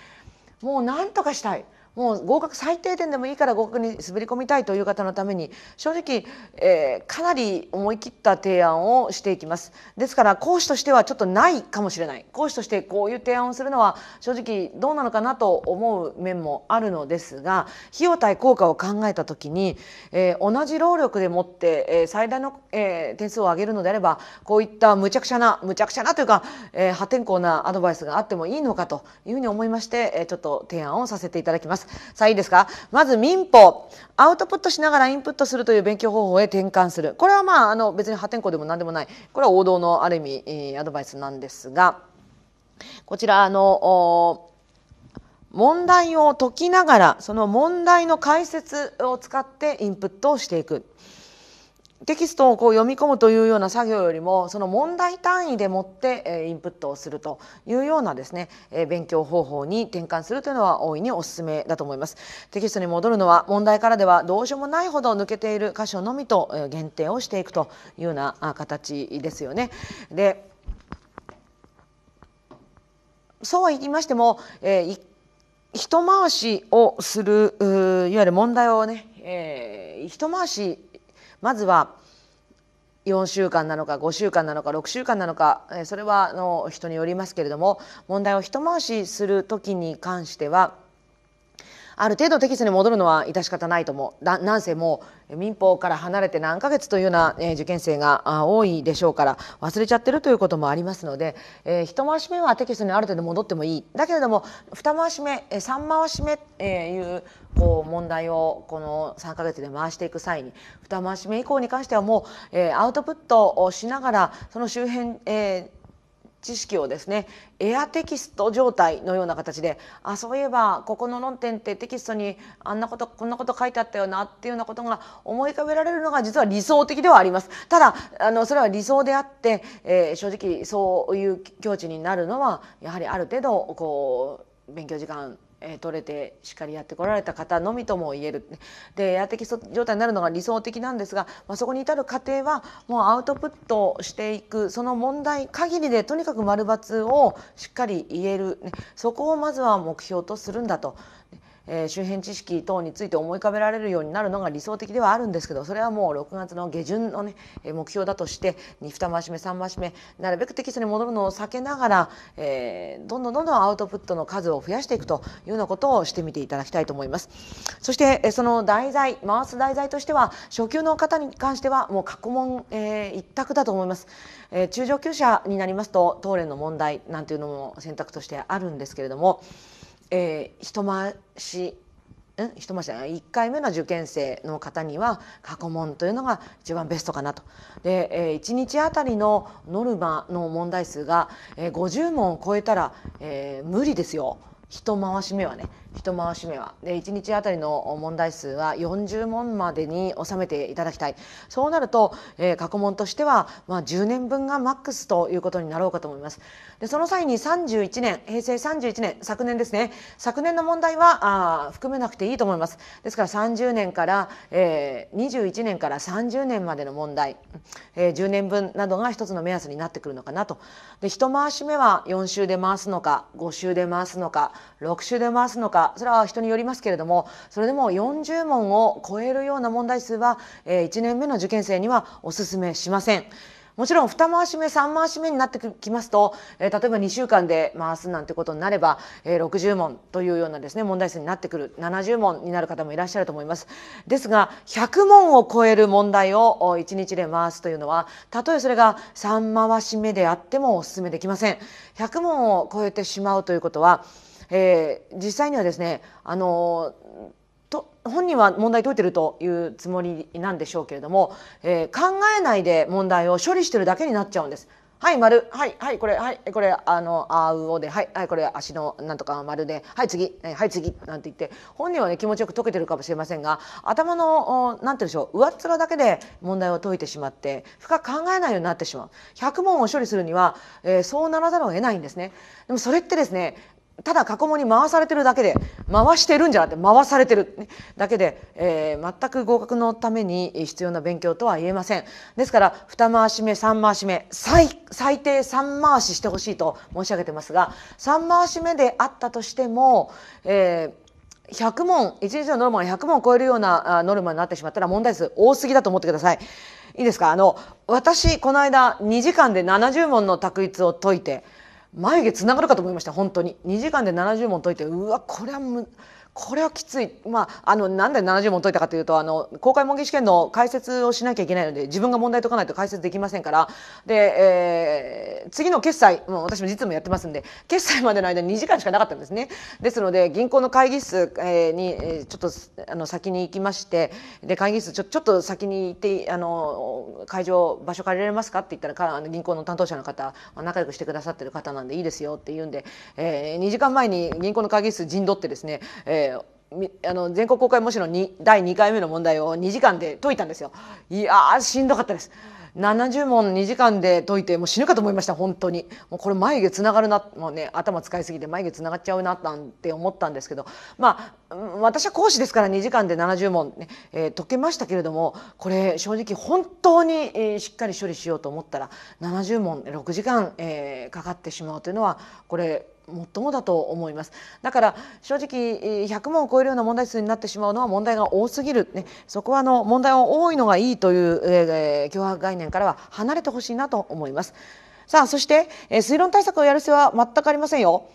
もう何とかしたいもう合格最低点でもいいから合格に滑り込みたいという方のために正直、えー、かなり思い切った提案をしていきますですから講師としてはちょっとないかもしれない講師としてこういう提案をするのは正直どうなのかなと思う面もあるのですが費用対効果を考えた時に、えー、同じ労力でもって、えー、最大の、えー、点数を上げるのであればこういったむちゃくちゃなむちゃくちゃなというか、えー、破天荒なアドバイスがあってもいいのかというふうに思いまして、えー、ちょっと提案をさせていただきます。。さあいいですかまず民法。アウトプットしながらインプットするという勉強方法へ転換する。これはまあ、あの別に破天荒でも何でもない。これは王道のある意味、アドバイスなんですが、こちらあの、問題を解きながらその問題の解説を使ってインプットをしていくテキストをこう読み込むというような作業よりもその問題単位でもってインプットをするというようなですね勉強方法に転換するというのは大いにお勧めだと思いますテキストに戻るのは問題からではどうしようもないほど抜けている箇所のみと限定をしていくというような形ですよねでそうは言いましても、えー、一回しをするいわゆる問題をね、えー、一回しまずは4週間なのか5週間なのか6週間なのかそれはの人によりますけれども問題を一回しする時に関してはある程度テキストに戻るのは致し方ないと思う。なんせもう民法から離れて何ヶ月というような、え受験生が多いでしょうから忘れちゃってるということもありますので、えー、一回し目はテキストにある程度戻ってもいい。だけれども二回し目、え三回し目、えー、いうこう問題をこの3ヶ月で回していく際に二回し目以降に関してはもう、えー、アウトプットをしながらその周辺、えー知識をですねエアテキスト状態のような形であそういえばここの論点ってテキストにあんなことこんなこと書いてあったよなっていうようなことが思い浮かべられるのが実は理想的ではあります。ただあのそれは理想であって、えー、正直そういう境地になるのはやはりある程度こう勉強時間えー、取れてしっかりやってこられた方のみとも言えるでエア的状態になるのが理想的なんですが、まあ、そこに至る過程はもうアウトプットしていくその問題限りでとにかく丸×をしっかり言える、ね、そこをまずは目標とするんだとえー、周辺知識等について思い浮かべられるようになるのが理想的ではあるんですけどそれはもう6月の下旬の、ね、目標だとして2回し目3増し目なるべくテキストに戻るのを避けながら、えー、どんどんどんどんアウトプットの数を増やしていくというようなことをしてみていただきたいと思います。そしてその題材回す題材としては初級の方に関してはもう過去問、えー、一択だと思います。えー、中上級者になりますと東連の問題なんていうのも選択としてあるんですけれども。えー、一回しん一回し1回目の受験生の方には過去問というのが一番ベストかなと。で、えー、1日あたりのノルマの問題数が、えー、50問を超えたら、えー、無理ですよ一回し目はね。一回し目はで1日あたりの問題数は40問までに収めていただきたいそうなると、えー、過去問としては、まあ、10年分がマックスということになろうかと思いますでその際に31年平成31年昨年ですね昨年の問題はあ含めなくていいと思いますですから30年から、えー、21年から30年までの問題、えー、10年分などが一つの目安になってくるのかなとで一回し目は4週で回すのか5週で回すのか6週で回すのかそれは人によりますけれどもそれでも40問を超えるような問題数は、え1年目の受験生にはおすめしません。もちろん2回し目3回し目になってきますと、えー、例えば2週間で回すなんてことになれば、えー、60問というようなですね問題数になってくる70問になる方もいらっしゃると思いますですが100問を超える問題を1日で回すというのはたとえそれが3回し目であってもお勧めできません100問を超えてしまうということはえー、実際にはですねあのと本人は問題解いてるというつもりなんでしょうけれども、えー、考えないで問題を処理してるだけになっちゃうんです。はい丸はいはいこれはいこれあのあうおではいはいこれ足のなんとか丸ではい次はい次なんて言って本人はね気持ちよく解けてるかもしれませんが頭の何て言うんでしょう上っ面だけで問題を解いてしまって深く考えないようになってしまう100問を処理するには、えー、そうならざるを得ないんですねでもそれってですねただ過去問に回されてるだけで回してるんじゃなくて回されてる、ね、だけで、えー、全く合格のために必要な勉強とは言えませんですから2回し目3回し目最最低3回ししてほしいと申し上げてますが3回し目であったとしても、えー100問1日のノルマが100問を超えるようなノルマになってしまったら問題数多すぎだと思ってください。いいですかあの私この間2時間で70問の択一を解いて眉毛つながるかと思いました本当に2時間で70問解いてうわこれはむこれはきつい、まあ、あのなんで70問解いたかというとあの公開問題試験の解説をしなきゃいけないので自分が問題解かないと解説できませんからで、えー、次の決済もう私も実務やってますんで決済までの間に2時間しかなかったんですねですので銀行の会議室、えー、にちょっとあの先に行きましてで会議室ちょちょっと先に行ってあの会場場所借りられますかって言ったらかあの銀行の担当者の方仲良くしてくださってる方なんでいいですよって言うんで、えー、2時間前に銀行の会議室陣取ってですね、えーあの全国公開模試の第2回目の問題を2時間で解いたんですよ。いやしんどかったです。70問2時間で解いてもう死ぬかと思いました本当にもうこれ眉毛つながるなもうね頭使いすぎて眉毛つながっちゃうななんて思ったんですけどまあ私は講師ですから2時間で70問ね、えー、解けましたけれどもこれ正直本当に、えー、しっかり処理しようと思ったら70問6時間、えー、かかってしまうというのはこれ最もだと思いますだから正直100問を超えるような問題数になってしまうのは問題が多すぎる、ね、そこはあの問題は多いのがいいという、えー、脅迫概念からは離れてほしいなと思いますさあそして、えー、推論対策をやる必要は全くありませんよ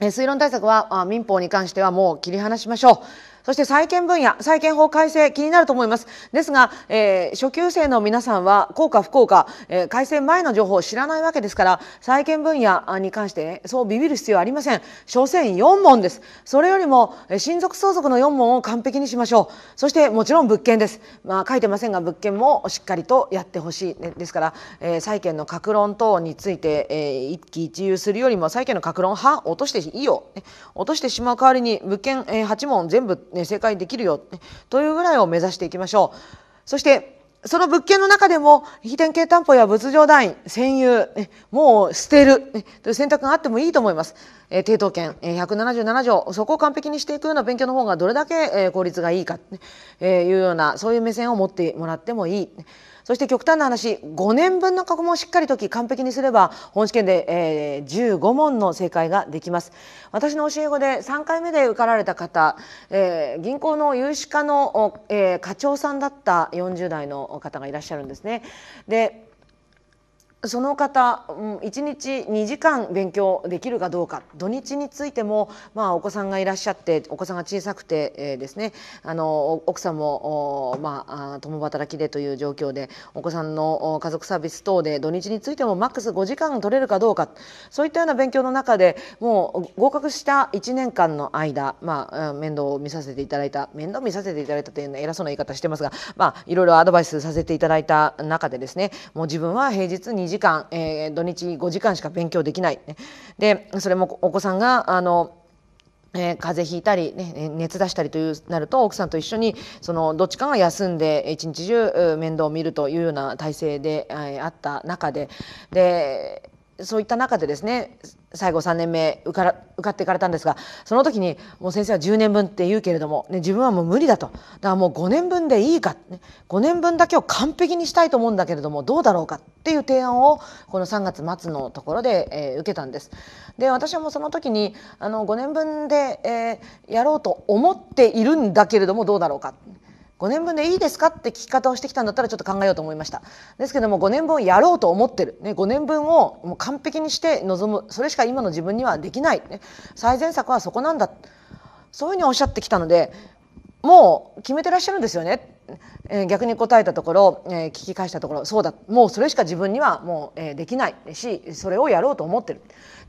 推論対策は民法に関してはもう切り離しましょう。そして債権分野債権法改正気になると思いますですが、えー、初級生の皆さんは効か不幸か、えー、改正前の情報を知らないわけですから債権分野に関して、ね、そうビビる必要はありません所詮4問ですそれよりも親族相続の4問を完璧にしましょうそしてもちろん物件です、まあ、書いてませんが物件もしっかりとやってほしい、ね、ですから、えー、債権の格論等について、えー、一喜一憂するよりも債権の格論は落としていいよ、落としてしまう代わりに物件、えー、8問全部ね、正解にできるよ、というぐらいを目指していきましょう。そしてその物件の中でも、非典型担保や物上団員、占有、もう捨てる、という選択があってもいいと思います。えー、抵当権、えー、177条、そこを完璧にしていくような勉強の方がどれだけ、えー、効率がいいか、えー、いうような、そういう目線を持ってもらってもいい。そして極端な話5年分の過去問をしっかり解き完璧にすれば本試験で、えー、15問の正解ができます私の教え子で3回目で受かられた方、えー、銀行の融資課の、えー、課長さんだった40代の方がいらっしゃるんですねでその方、うん、1日2時間勉強できるかどうか土日についても、まあ、お子さんがいらっしゃってお子さんが小さくて、えー、ですねあの奥さんも、まあ、共働きでという状況でお子さんの家族サービス等で土日についてもマックス5時間取れるかどうかそういったような勉強の中でもう合格した1年間の間、まあ、面倒を見させていただいた面倒見させていただいたという偉そうな言い方してますが、まあ、いろいろアドバイスさせていただいた中でですねもう自分は平日2時間、えー、土日5時間しか勉強できない、でそれもお子さんがあのえー、風邪ひいたり、ね、熱出したりというなると奥さんと一緒にそのどっちかが休んで一日中面倒を見るというような体制で、えー、あった中ででそういった中でですね最後3年目受から受かっていかれたんですがその時にもう先生は10年分って言うけれども、ね、自分はもう無理だとだからもう5年分でいいか、ね、5年分だけを完璧にしたいと思うんだけれどもどうだろうかっていう提案をこの3月末のところで、えー、受けたんです。で私はもうその時にあの5年分で、えー、やろうと思っているんだけれどもどうだろうか。5年分でいいですかって聞き方をしてきたんだったらちょっと考えようと思いましたですけども5年分やろうと思ってる、ね、5年分をもう完璧にして臨むそれしか今の自分にはできない、ね、最善策はそこなんだそういうふうにおっしゃってきたのでもう決めてらっしゃるんですよねえ逆に答えたところ、え聞き返したところそうだもうそれしか自分にはもう、えできないしそれをやろうと思ってる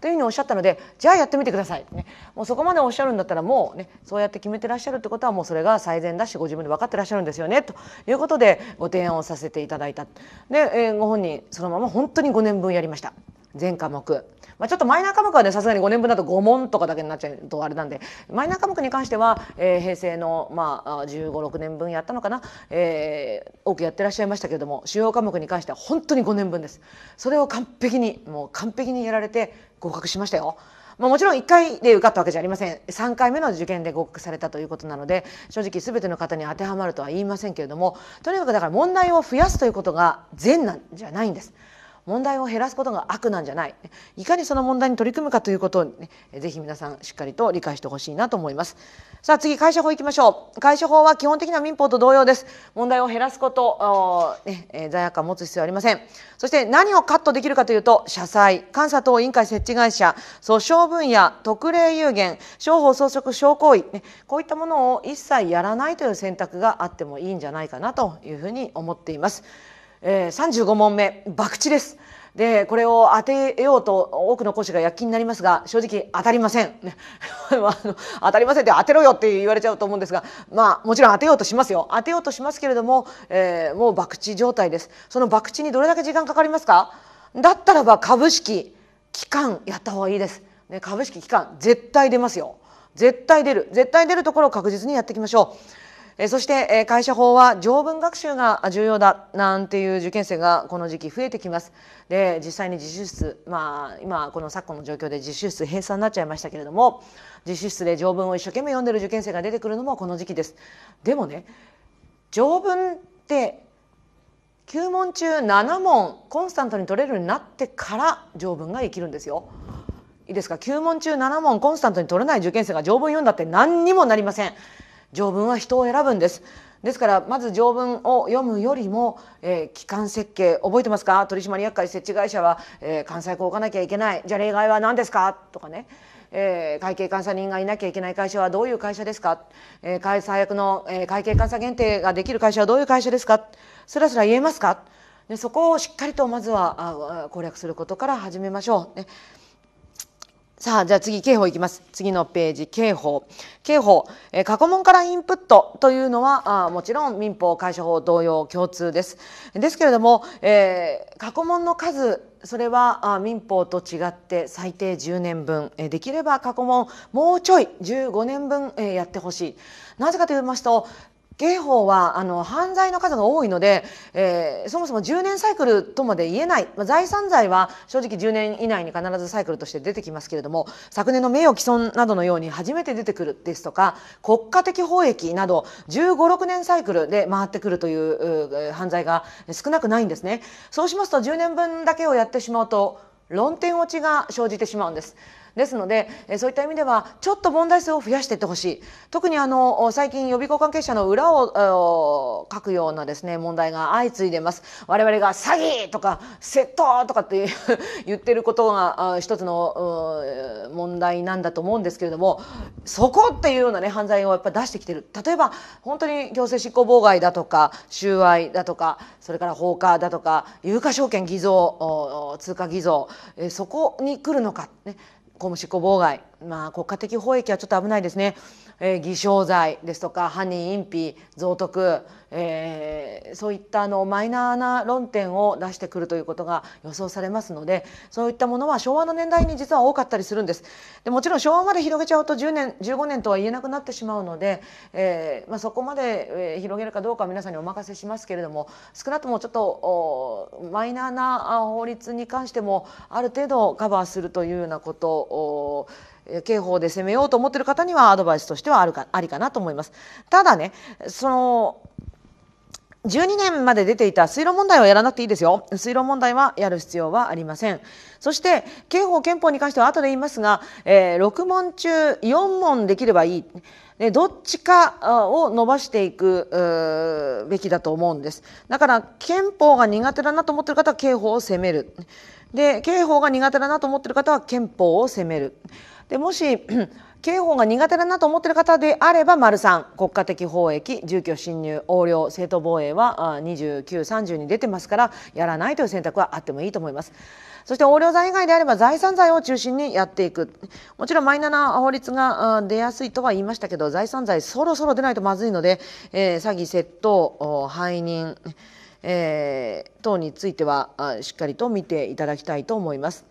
というふうにおっしゃったのでじゃあやってみてください、ね、もうそこまでおっしゃるんだったらもう、ね、そうやって決めてらっしゃるってことはもうそれが最善だしご自分で分かってらっしゃるんですよねということでご提案をさせていただいたで、えご本人そのまま本当に5年分やりました。全科目、まあ、ちょっとマイナー科目はねさすがに5年分だと5問とかだけになっちゃうとあれなんでマイナー科目に関しては、えー、平成の、まあ、1 5 6年分やったのかな、えー、多くやってらっしゃいましたけれども主要科目に関しては本当に5年分です。それを完璧にもう完璧にやられて合格しましたよ。まあ、もちろん1回で受かったわけじゃありません3回目の受験で合格されたということなので正直全ての方に当てはまるとは言いませんけれどもとにかくだから問題を増やすということが善なんじゃないんです。問題を減らすことが悪なんじゃないいかにその問題に取り組むかということを、ね、ぜひ皆さんしっかりと理解してほしいなと思いますさあ次会社法いきましょう会社法は基本的な民法と同様です問題を減らすことねえ罪悪感を持つ必要はありませんそして何をカットできるかというと社債監査等委員会設置会社訴訟分野特例有限商法装飾商行為、ね、こういったものを一切やらないという選択があってもいいんじゃないかなというふうに思っています。えー、35問目博打ですでこれを当てようと多くの講師が躍起になりますが正直当たりません *laughs* 当たりませんって当てろよって言われちゃうと思うんですがまあもちろん当てようとしますよ当てようとしますけれども、えー、もう博打状態ですその博打にどれだけ時間かかりますかだったらば株式期間やった方がいいです、ね、株式期間絶対出ますよ絶対出る絶対出るところを確実にやっていきましょうえそして、え会社法は条文学習が重要だなんていう受験生がこの時期増えてきます。で実際に自習室、まあ、今この昨今の状況で自習室閉鎖になっちゃいましたけれども自習室で条文を一生懸命読んでる受験生が出てくるのもこの時期です。でもね条文って9問中7問コンスタントに取れるようになってから条文が生きるんですよ。いいですか9問中7問コンスタントに取れない受験生が条文読んだって何にもなりません条文は人を選ぶんですですからまず条文を読むよりも、えー、機関設計覚えてますか取締役会設置会社は、えー、関西校置かなきゃいけないじゃあ例外は何ですかとかね、えー、会計監査人がいなきゃいけない会社はどういう会社ですか、えー、会最悪の、えー、会計監査限定ができる会社はどういう会社ですかすらすら言えますかでそこをしっかりとまずは攻略することから始めましょう。ねさあ、じゃあ次、刑法いきます。次のページ、刑法。刑法、えー、過去問からインプットというのはあ、もちろん民法、会社法同様共通です。ですけれども、えー、過去問の数、それはあ民法と違って最低10年分、えー、できれば過去問、もうちょい15年分、えー、やってほしい。なぜかと言いますと、刑法はあの犯罪の数が多いので、えー、そもそも10年サイクルとまで言えない、まあ、財産罪は正直10年以内に必ずサイクルとして出てきますけれども昨年の名誉毀損などのように初めて出てくるですとか国家的法益など1 5 6年サイクルで回ってくるという犯罪が少なくないんですね。そうしますと10年分だけをやってしまうと論点落ちが生じてしまうんです。ですので、えそういった意味ではちょっと問題数を増やしていってほしい特にあの最近予備校関係者の裏を書くようなですね問題が相次いでます我々が詐欺とか窃盗とかって *laughs* 言ってることが一つの問題なんだと思うんですけれどもそこっていうようなね犯罪をやっぱ出してきてる例えば本当に行政執行妨害だとか収賄だとかそれから放火だとか有価証券偽造通貨偽造そこに来るのか、ね、公務執行妨害、まあ、国家的法益はちょっと危ないですねえー、偽証罪ですとか犯人隠避贈匿、えー、そういったあのマイナーな論点を出してくるということが予想されますのでそういったものは昭和の年代に実は多かったりするんです。でもちろん昭和まで広げちゃうと10年15年とは言えなくなってしまうので、えーまあ、そこまで広げるかどうかは皆さんにお任せしますけれども少なくともちょっとマイナーな法律に関してもある程度カバーするというようなことを刑法で攻めようと思ってる方にはアドバイスとしてはあるかありかなと思います。ただねその12年まで出ていた水路問題はやらなくていいですよ。水路問題はやる必要はありません。そして、刑法憲法に関しては後で言いますが、えー、6問中4問できればいい。でどっちかを伸ばしていくべきだと思うんです。だから、憲法が苦手だなと思ってる方は刑法を責める。で、刑法が苦手だなと思ってる方は憲法を責める。でもし刑法 *clears throat* が苦手だなと思っている方であれば丸3国家的法益住居侵入横領正当防衛は2930に出てますからやらないという選択はあってもいいと思います。そして横領罪以外であれば財産罪を中心にやっていくもちろんマイナーな法律が出やすいとは言いましたけど財産罪そろそろ出ないとまずいので、えー、詐欺窃盗背任、えー、等についてはしっかりと見ていただきたいと思います。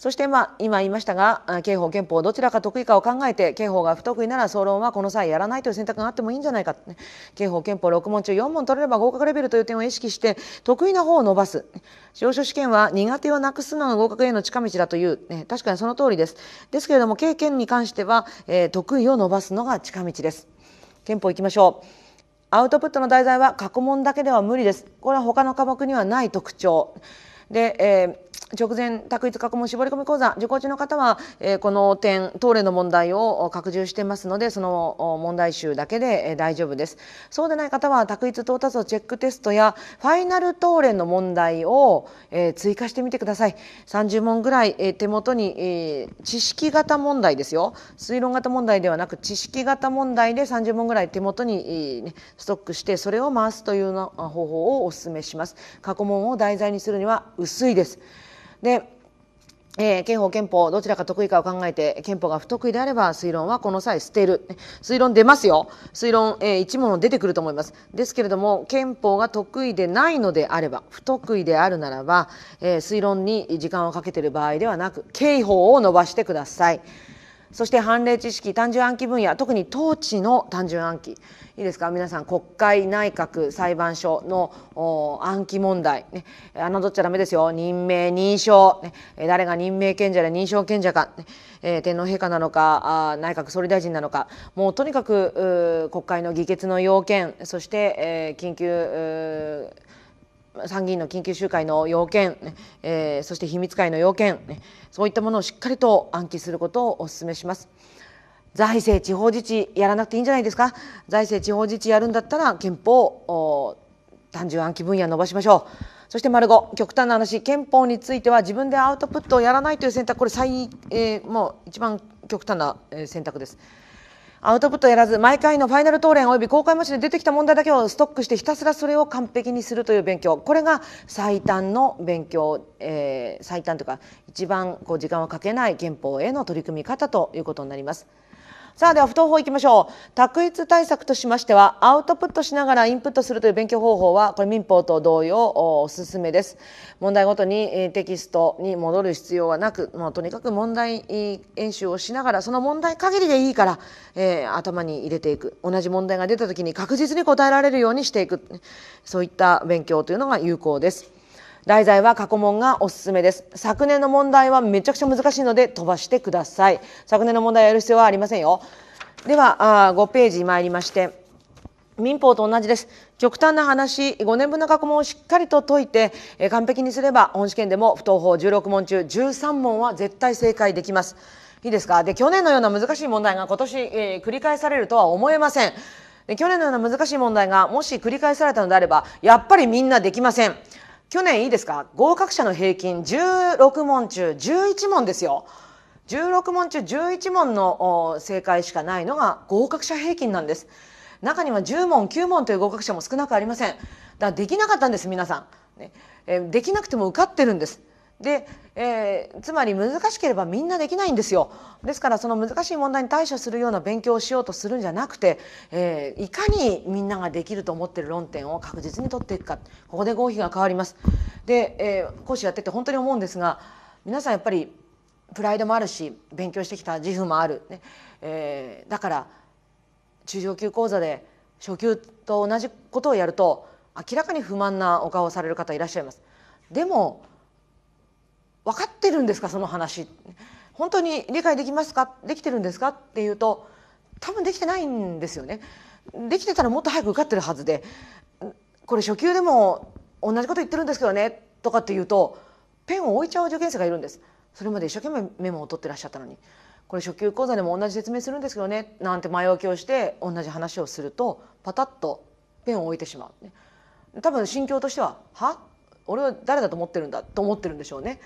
そしてまあ今言いましたが刑法憲法どちらか得意かを考えて刑法が不得意なら総論はこの際やらないという選択があってもいいんじゃないか、ね、刑法憲法6問中4問取れれば合格レベルという点を意識して得意な方を伸ばす司書試験は苦手をなくすのが合格への近道だという、ね、確かにその通りですですけれども経験に関しては、えー、得意を伸ばすのが近道です憲法いきましょうアウトプットの題材は過去問だけでは無理ですこれは他の科目にはない特徴で、えー直前択一過去問絞り込み講座受講中の方は、えー、この点東例の問題を拡充してますのでその問題集だけで、えー、大丈夫ですそうでない方は択一到達度チェックテストやファイナル東例の問題を、えー、追加してみてください30問ぐらい、えー、手元に、えー、知識型問題ですよ推論型問題ではなく知識型問題で30問ぐらい手元に、えー、ストックしてそれを回すというの方法をお勧めします過去問を題材にするには薄いですでえー、刑法憲法どちらが得意かを考えて憲法が不得意であれば推論はこの際捨てる推論出ますよ推論、えー、一問出てくると思いますですけれども憲法が得意でないのであれば不得意であるならば、えー、推論に時間をかけている場合ではなく刑法を伸ばしてください。そして判例知識単純暗記分野特に統治の単純暗記いいですか皆さん国会内閣裁判所の暗記問題ね侮っちゃだめですよ任命認証、ね、誰が任命権者で認証権者か、ねえー、天皇陛下なのかあ内閣総理大臣なのかもうとにかく国会の議決の要件そして、えー、緊急参議院の緊急集会の要件、えー、そして秘密会の要件、そういったものをしっかりと暗記することをお勧めします。財政地方自治やらなくていいんじゃないですか財政地方自治やるんだったら憲法単純暗記分野伸ばしましょうそして丸5極端な話憲法については自分でアウトプットをやらないという選択これ最、えー、もう一番極端な選択ですアウトプットやらず毎回のファイナル答練及び公開模試で出てきた問題だけをストックしてひたすらそれを完璧にするという勉強これが最短の勉強、えー、最短というか一番こう時間をかけない憲法への取り組み方ということになります。さあでは不登法いきましょう択一対策としましてはアウトプットしながらインプットするという勉強方法はこれ民法と同様おすすめです問題ごとにテキストに戻る必要はなくもうとにかく問題演習をしながらその問題限りでいいから、えー、頭に入れていく同じ問題が出た時に確実に答えられるようにしていくそういった勉強というのが有効です題材は過去問がおすすめです昨年の問題はめちゃくちゃ難しいので飛ばしてください昨年の問題やる必要はありませんよではあ5ページ参りまして民法と同じです極端な話5年分の過去問をしっかりと解いてえ完璧にすれば本試験でも不登法16問中13問は絶対正解できますいいですかで去年のような難しい問題が今年、えー、繰り返されるとは思えませんで去年のような難しい問題がもし繰り返されたのであればやっぱりみんなできません去年いいですか合格者の平均16問中11問ですよ。16問中11問の正解しかないのが合格者平均なんです。中には10問9問という合格者も少なくありません。だからできなかったんです皆さん。ねえできなくても受かってるんです。で、えー、つまり難しければみんなできないんですよですからその難しい問題に対処するような勉強をしようとするんじゃなくて、えー、いかにみんなができると思ってる論点を確実に取っていくかここで合否が変わります。で、えー、講師やってて本当に思うんですが皆さんやっぱりプライドもあるし勉強してきた自負もある、ねえー、だから中上級講座で初級と同じことをやると明らかに不満なお顔をされる方いらっしゃいます。でも分かってるんですかその話本当に理解できますかできてるんですかっていうと多分できてないんですよね。できてたらもっと早く受かってるはずでこれ初級でも同じこと言ってるんですけどねとかって言うとペンを置いちゃう受験生がいるんです。それまで一生懸命メモを取ってらっしゃったのにこれ初級講座でも同じ説明するんですけどねなんて前置きをして同じ話をするとパタッとペンを置いてしまう、ね、多分心境としては「は俺は誰だと思ってるんだ」と思ってるんでしょうね。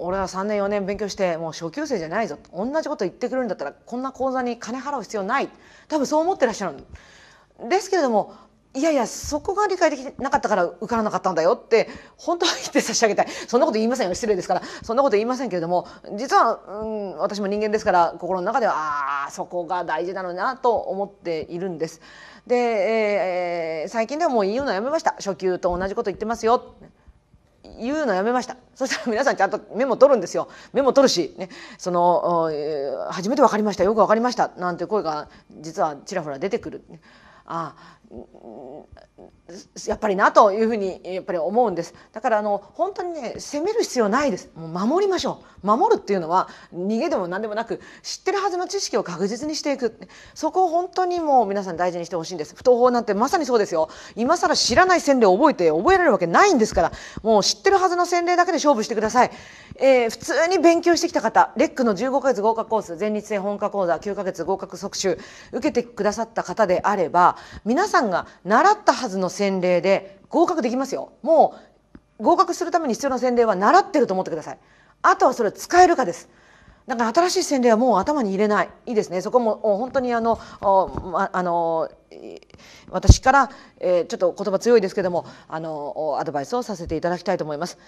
俺は3年4年勉強してもう初級生じゃないぞ同じこと言ってくるんだったらこんな講座に金払う必要ない多分そう思ってらっしゃるんですけれどもいやいやそこが理解できなかったから受からなかったんだよって本当は言って差し上げたいそんなこと言いませんよ失礼ですからそんなこと言いませんけれども実は、うん、私も人間ですから心の中ではああそこが大事なのなと思っているんです。で、えー、最近ではもう言うのやめました初級と同じこと言ってますよ。言うのやめました。そしたら皆さんちゃんとメモ取るんですよ。メモ取るし、ね、その、初めて分かりました、よく分かりました、なんて声が実はちらほら出てくる。ああ、やっぱりなというふうにやっぱり思うんですだからあの本当にね攻める必要ないですもう守りましょう守るっていうのは逃げでも何でもなく知ってるはずの知識を確実にしていくそこを本当にもう皆さん大事にしてほしいんです不当法なんてまさにそうですよ今更知らない洗礼を覚えて覚えられるわけないんですからもう知ってるはずの洗礼だけで勝負してください、えー、普通に勉強してきた方レックの15ヶ月合格コース前立腺本科講座9ヶ月合格促習受けてくださった方であれば皆さんさんが習ったはずの洗礼で合格できますよ。もう合格するために必要な洗礼は習ってると思ってください。あとはそれ使えるかです。だから新しい洗礼はもう頭に入れない。いいですね。そこも本当にあの、ま、あの、私から、えちょっと言葉強いですけども、あの、アドバイスをさせていただきたいと思います。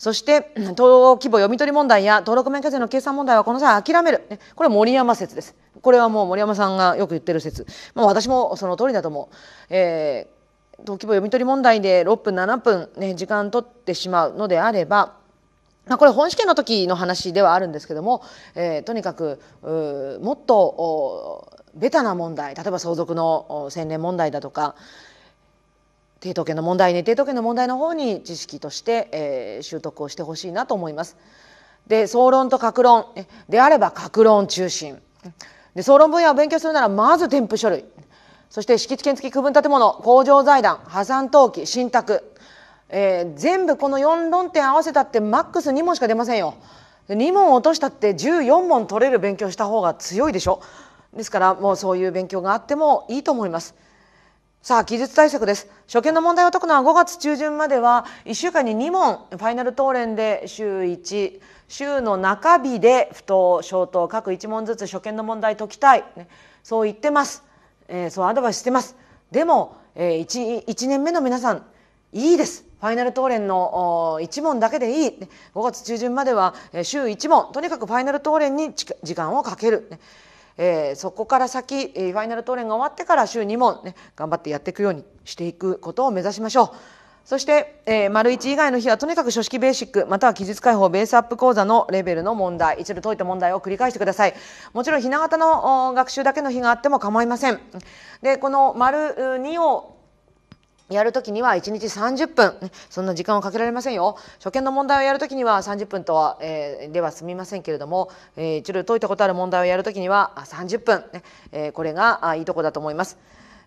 そして録規模読み取り問題や登録免許税の計算問題はこの際諦めるこれは森山説ですこれはもう森山さんがよく言ってる説、もう私もその通りだと思う。えー登記簿読み取り問題で6分7分、ね、時間取ってしまうのであればまあ、これ本試験の時の話ではあるんですけども、えー、とにかくもっとベタな問題例えば相続の専連問題だとか、抵当権の問題に抵当権の問題の方に知識として、えー、習得をしてほしいなと思います。で総論と格論であれば格論中心で総論分野を勉強するならまず添付書類そして敷地建付区分建物工場財団破産登記信託、えー、全部この4論点合わせたってマックス2問しか出ませんよ。2問落としたって14問取れる勉強した方が強いでしょですからもうそういう勉強があってもいいと思います。さあ、記述対策です。初見の問題を解くのは5月中旬までは1週間に2問ファイナル答練で週1週の中日で不当小等、各1問ずつ初見の問題解きたい、ね、そう言ってます、えー、そうアドバイスしてますでも、えー、1, 1年目の皆さんいいですファイナル答練の1問だけでいい5月中旬までは週1問とにかくファイナル答練に時間をかける、ねえー、そこから先、えー、ファイナルトーレンが終わってから週2問、ね、頑張ってやっていくようにしていくことを目指しましょう。そして、えー、丸1以外の日はとにかく書式ベーシックまたは記述解放ベースアップ講座のレベルの問題一度解いた問題を繰り返してくださいもちろんひな形の学習だけの日があっても構いませんでこの丸2をやるときには1日30分、そんな時間をかけられませんよ。初見の問題をやるときには30分とは、えー、では済みませんけれども、えー、一度解いたことある問題をやるときには30分、ねえー、これがあいいとこだと思います。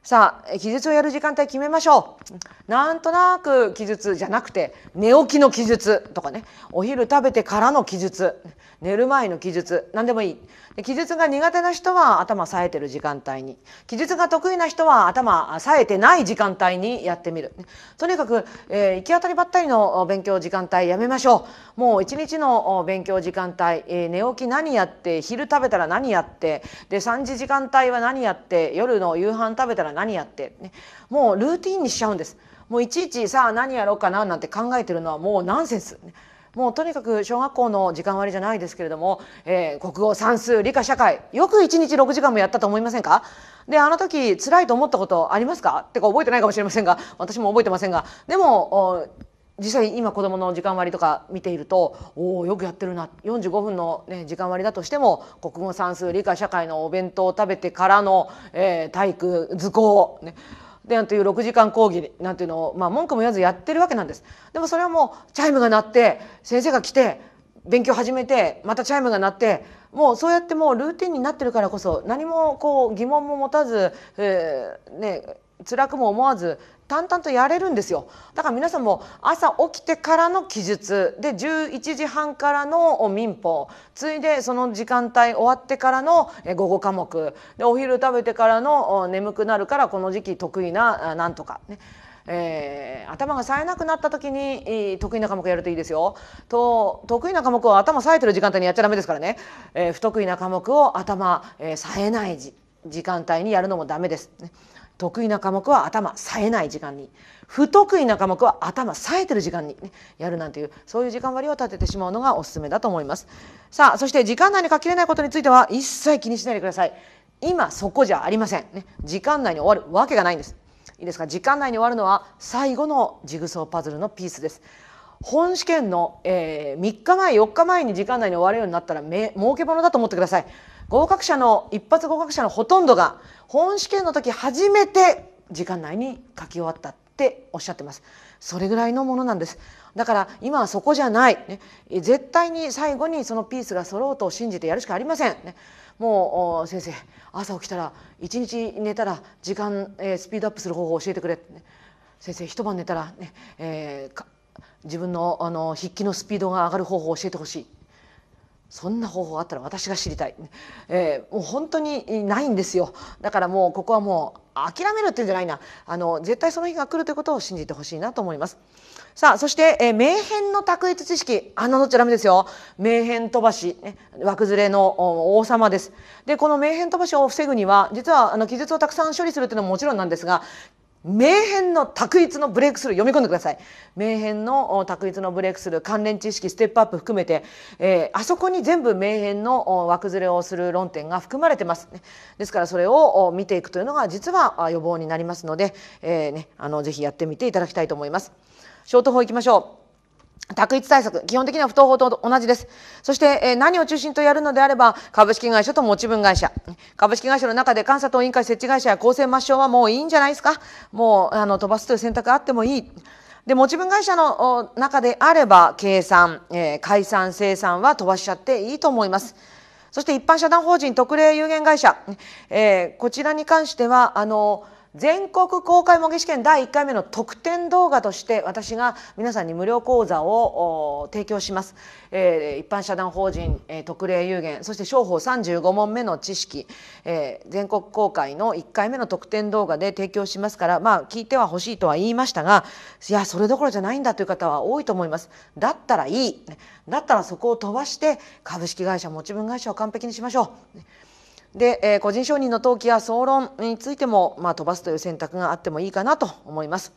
さあ記述をやる時間帯決めましょうなんとなく記述じゃなくて寝起きの記述とかねお昼食べてからの記述寝る前の記述何でもいい記述が苦手な人は頭冴えてる時間帯に記述が得意な人は頭冴えてない時間帯にやってみるとにかく、えー、行き当たりばったりの勉強時間帯やめましょうもう一日の勉強時間帯、えー、寝起き何やって昼食べたら何やってで3時時間帯は何やって夜の夕飯食べたら何やって、ね、もうルーティーンにしちゃうんですもういちいちさあ何やろうかななんて考えてるのはもうナンセンス、ね、もうとにかく小学校の時間割じゃないですけれども、えー、国語算数理科社会よく1日6時間もやったと思いませんかであの時辛いと思ったことありますかってか覚えてないかもしれませんが私も覚えてませんがでも実際今子どもの時間割とか見ているとおおよくやってるな45分の、ね、時間割だとしても国語算数理科社会のお弁当を食べてからの、えー、体育図工、ね、でなんていう6時間講義なんていうのを、まあ、文句も言わずやってるわけなんです。でもそれはもうチャイムが鳴って先生が来て勉強始めてまたチャイムが鳴ってもうそうやってもうルーティンになってるからこそ何もこう疑問も持たず、えーね、辛くも思わず淡々とやれるんですよだから皆さんも朝起きてからの記述で11時半からの民法ついでその時間帯終わってからの午後科目でお昼食べてからの眠くなるからこの時期得意ななんとかねえー、頭が冴えなくなった時に得意な科目やるといいですよと得意な科目を頭冴えてる時間帯にやっちゃダメですからね、えー、不得意な科目を頭、えー、冴えない時間帯にやるのもダメです、ね。得意な科目は頭冴えない時間に不得意な科目は頭冴えてる時間に、ね、やるなんていうそういう時間割を立ててしまうのがおすすめだと思いますさあそして時間内に書きれないことについては一切気にしないでください今そこじゃありません、ね、時間内に終わるわけがないんですいいですか時間内に終わるのは最後のジグソーパズルのピースです本試験の、えー、3日前4日前に時間内に終わるようになったらめ儲けものだと思ってください合格者の一発合格者のほとんどが本試験の時初めて時間内に書き終わったっておっしゃってますそれぐらいのものなんですだから今はそこじゃない、ね、絶対に最後にそのピースが揃うと信じてやるしかありません、ね、もう先生朝起きたら1日寝たら時間、えー、スピードアップする方法を教えてくれ、て、ね、先生一晩寝たらね、ねえー、自分のあの筆記のスピードが上がる方法を教えてほしいそんな方法あったら私が知りたい、えー、もう本当にないんですよだからもうここはもう諦めるっていうんじゃないなあの絶対その日が来るということを信じてほしいなと思いますさあそして、えー、名変の卓越知識あんなのっちゃダメですよ名変飛ばし、ね、枠崩れの王様ですでこの名変飛ばしを防ぐには実はあの記述をたくさん処理するっていうのももちろんなんですが名編の択一のブレイクスルー読み込んでください名編の択一のブレイクスルー関連知識ステップアップ含めて、えー、あそこに全部名編の枠ずれをする論点が含まれてます、ね、ですからそれを見ていくというのが実は予防になりますので、えーね、あのぜひやってみていただきたいと思いますショート法いきましょう択一対策、基本的には不当法と同じです。そして、え何を中心とやるのであれば、株式会社と持ち分会社。株式会社の中で監査等委員会設置会社や公正抹消はもういいんじゃないですか。もう、あの、飛ばすという選択あってもいい。で、持ち分会社の中であれば、計算、えー、解散、生産は飛ばしちゃっていいと思います。そして一般社団法人特例有限会社、えー、こちらに関しては、あの、全国公開模擬試験第1回目の特典動画として私が皆さんに無料講座を提供します、えー、一般社団法人、えー、特例有限そして商法35問目の知識、えー、全国公開の1回目の特典動画で提供しますからまあ聞いてはほしいとは言いましたがいやそれどころじゃないんだという方は多いと思いますだったらいいだったらそこを飛ばして株式会社持ち分会社を完璧にしましょう。で、えー、個人承認の登記や総論についても、まあ、飛ばすという選択があってもいいかなと思います。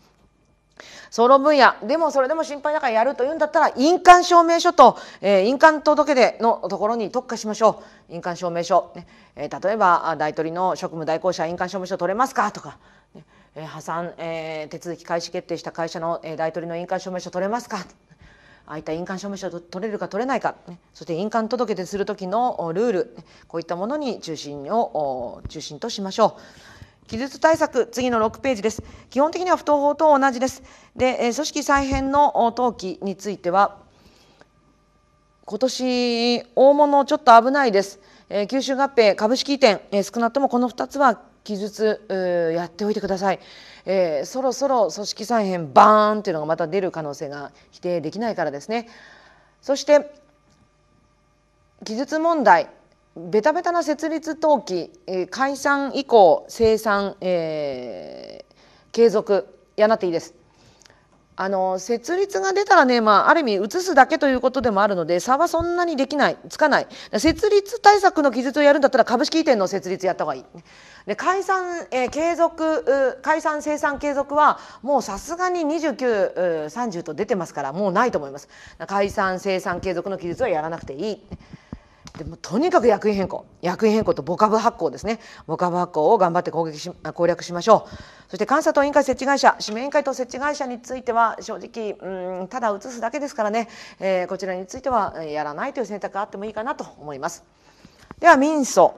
総論分野でもそれでも心配だからやるというんだったら印鑑証明書と、えー、印鑑届出のところに特化しましょう印鑑証明書、ねえー、例えば大統領の職務代行者印鑑証明書取れますかとか、ね、破産、えー、手続き開始決定した会社の、えー、大統領の印鑑証明書取れますかああいった印鑑証明書を取れるか取れないか、ね、そして印鑑届でする時のルールこういったものに中心を中心としましょう。記述対策、次の6ページです。基本的には不当法と同じです。で、組織再編の登記については、今年、大物ちょっと危ないです。えー、吸合併、株式移転、え少なくともこの2つは期ずつやっておいてください、えー、そろそろ組織再編バーンっていうのがまた出る可能性が否定できないからですねそして記述問題ベタベタな設立登記、えー、解散以降清算、えー、継続やなっていいですあの設立が出たらね、まあ、ある意味移すだけということでもあるので差はそんなにできないつかない設立対策の記述をやるんだったら株式移転の設立やった方がいいで解散、えー、継続解散生産継続はもうさすがに2930と出てますからもうないと思います解散生産継続の記述はやらなくていい。でもとにかく役員変更役員変更と母株発行ですね母株発行を頑張って攻撃し攻略しましょうそして監査等委員会設置会社指名委員会等設置会社については正直うんただ移すだけですからね、えー、こちらについてはやらないという選択があってもいいかなと思います。では民訴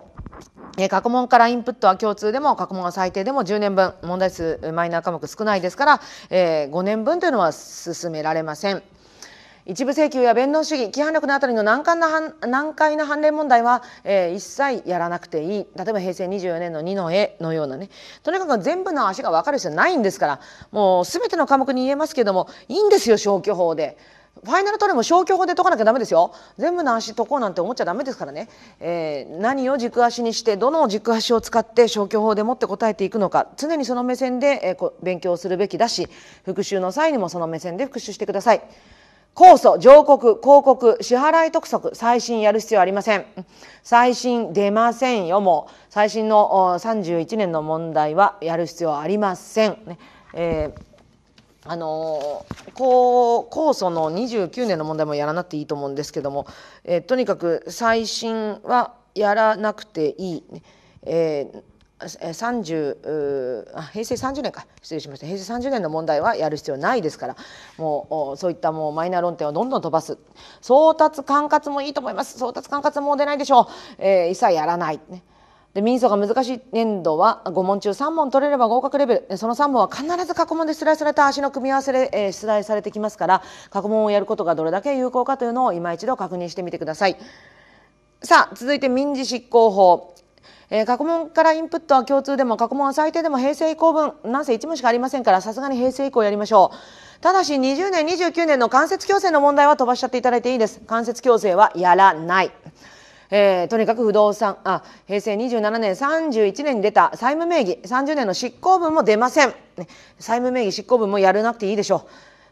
え過去問からインプットは共通でも過去問は最低でも10年分問題数マイナー科目少ないですから、えー、5年分というのは進められません。一部請求や弁論主義規範力のあたりの難関な難解な判例問題は、えー、一切やらなくていい例えば平成24年の2の絵のようなねとにかく全部の足が分かる必要ないんですからもう全ての科目に言えますけどもいいんですよ消去法で。ファイナルトレも消去法で解かなきゃダメですよ。全部の足解こうなんて思っちゃダメですからね。えー、何を軸足にして、どの軸足を使って消去法でもって答えていくのか、常にその目線で、えー、勉強するべきだし、復習の際にもその目線で復習してください。控訴、上告、広告、支払い督促、再審やる必要ありません。再審出ませんよ、も再審の31年の問題はやる必要ありません。ねえーあの控訴の29年の問題もやらなくていいと思うんですけども、えー、とにかく再審はやらなくていい、えー、30あ平成30年か失礼しました平成30年の問題はやる必要ないですからもうそういったもうマイナー論点をどんどん飛ばす争奪管轄もいいと思います争奪管轄も出ないでしょう、えー、一切やらない、ね、で民訴が難しい年度は5問中3問取れれば合格レベルその3問は必ず過去問で出題された足の組み合わせで、えー、出題されてきますから過去問をやることがどれだけ有効かというのを今一度確認してみてください。さあ続いて民事執行法えー、過去問からインプットは共通でも過去問は最低でも平成以降分なんせ1問しかありませんからさすがに平成以降やりましょうただし20年29年の間接強制の問題は飛ばしちゃっていただいていいです間接矯正はやらないえー、とにかく不動産あ平成27年31年に出た債務名義30年の執行分も出ません、ね、債務名義執行分もやらなくていいでしょう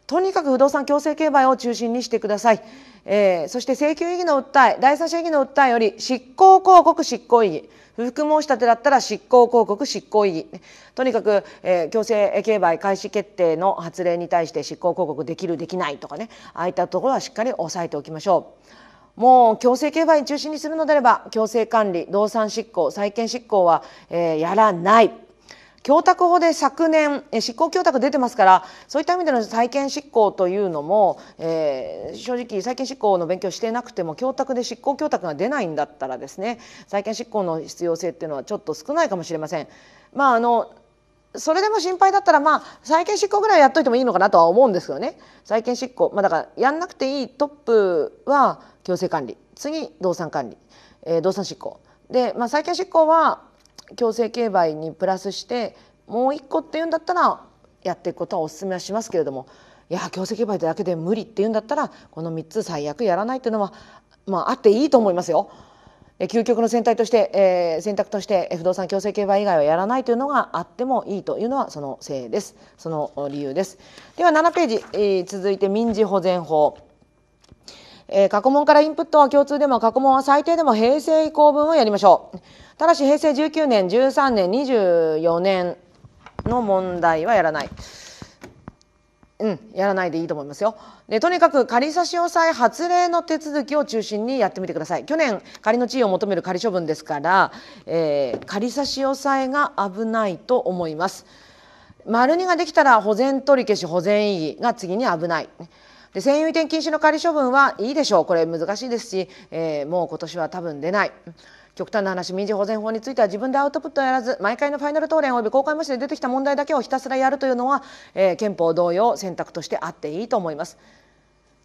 とにかく不動産強制競売を中心にしてください、えー、そして請求異議の訴え第三者異議の訴えより執行広告執行異議不服申し立てだったら執行広告執行意義とにかく、えー、強制競売開始決定の発令に対して執行広告できるできないとかねああいったところはしっかり押さえておきましょう。もう強制競売中心にするのであれば強制管理動産執行債権執行は、えー、やらない。供託法で昨年執行供託出てますからそういった意味での債権執行というのも、えー、正直債権執行の勉強してなくても供託で執行供託が出ないんだったらですね債権執行の必要性っていうのはちょっと少ないかもしれません。まああのそれでも心配だったらまあ債権執行ぐらいやっといてもいいのかなとは思うんですよね債権執行、まあ、だからやんなくていいトップは強制管理次動産管理、えー、動産執行で、まあ、債権執行は強制競売にプラスしてもう一個っていうんだったらやっていくことはお勧めはしますけれどもいや強制競売だけで無理っていうんだったらこの3つ最悪やらないっていうのはまああっていいと思いますよ。究極の選択として、えー、選択として不動産強制競売以外はやらないというのがあってもいいというのはそのせいですその理由ですでは7ページ、えー、続いて民事保全法えー、過去問からインプットは共通でも過去問は最低でも平成以降分をやりましょう。ただし平成19年、13年、24年の問題はやらない。うん、やらないでいいと思いますよ。でとにかく仮差し押さえ発令の手続きを中心にやってみてください。去年仮の地位を求める仮処分ですから、えー、仮差し押さえが危ないと思います。丸2ができたら保全取り消し保全異議が次に危ない。で占有移転禁止の仮処分はいいでしょうこれ難しいですし、えー、もう今年は多分出ない。極端な話民事保全法については自分でアウトプットをやらず毎回のファイナル答弁及び公開無視で出てきた問題だけをひたすらやるというのは、えー、憲法同様選択としてあっていいと思います。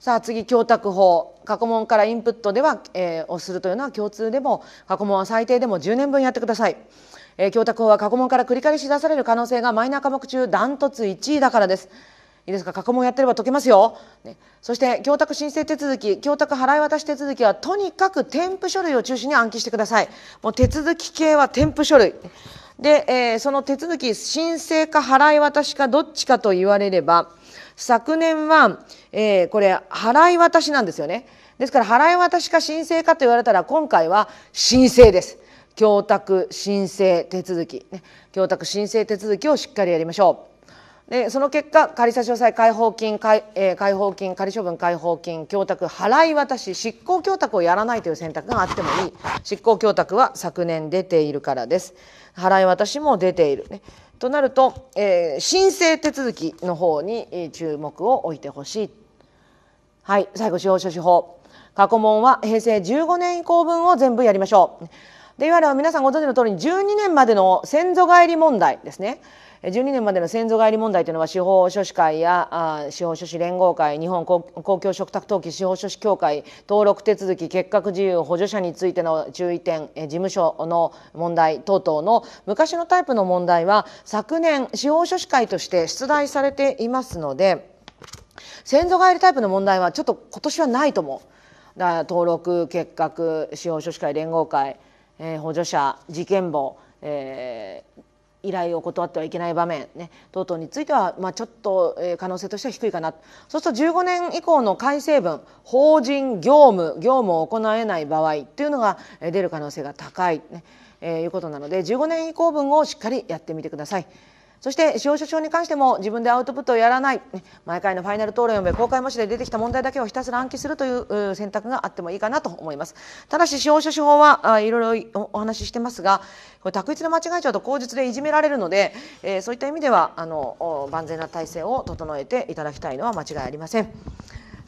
さあ次供託法過去問からインプットでは、えー、をするというのは共通でも過去問は最低でも10年分やってください。えー、供託法は過去問から繰り返し出される可能性がマイナー科目中ダントツ1位だからです。いいですか過去問やってれば解けますよ、ね、そして供託申請手続き供託払い渡し手続きはとにかく添付書類を中心に暗記してくださいもう手続き系は添付書類で、えー、その手続き申請か払い渡しかどっちかと言われれば昨年は、えー、これ払い渡しなんですよねですから払い渡しか申請かと言われたら今回は申請です供託申請手続き、ね、供託申請手続きをしっかりやりましょうでその結果仮差し押さえ解放金解,、えー、解放金仮処分解放金供託払い渡し執行供託をやらないという選択があってもいい執行供託は昨年出ているからです払い渡しも出ているねとなると、えー、申請手続きの方に注目を置いてほしいはい最後司法書士法過去問は平成15年以降分を全部やりましょうでいわゆる皆さんご存知の通りに12年までの先祖返り問題ですね12年までの先祖返り問題というのは司法書士会や司法書士連合会日本公共嘱託登記司法書士協会登録手続き結核自由補助者についての注意点事務所の問題等々の昔のタイプの問題は昨年司法書士会として出題されていますので先祖返りタイプの問題はちょっと今年はないと思う。だから登録結核司法書士会連合会、えー、補助者事件簿、えー、依頼を断ってはいけない場面、ね、等々については、まあ、ちょっと、え可能性としては低いかなそうすると15年以降の改正文法人業務業務を行えない場合というのが出る可能性が高い、ねえー、いうことなので15年以降分をしっかりやってみてください。そして司法書に関しても自分でアウトプットをやらない毎回のファイナル討論及び公開模試で出てきた問題だけをひたすら暗記するという選択があってもいいかなと思いますただし司法書士法はいろいろお話ししてますがこれ択一の間違えちゃうと口述でいじめられるので、えー、そういった意味ではあの万全な体制を整えていただきたいのは間違いありません。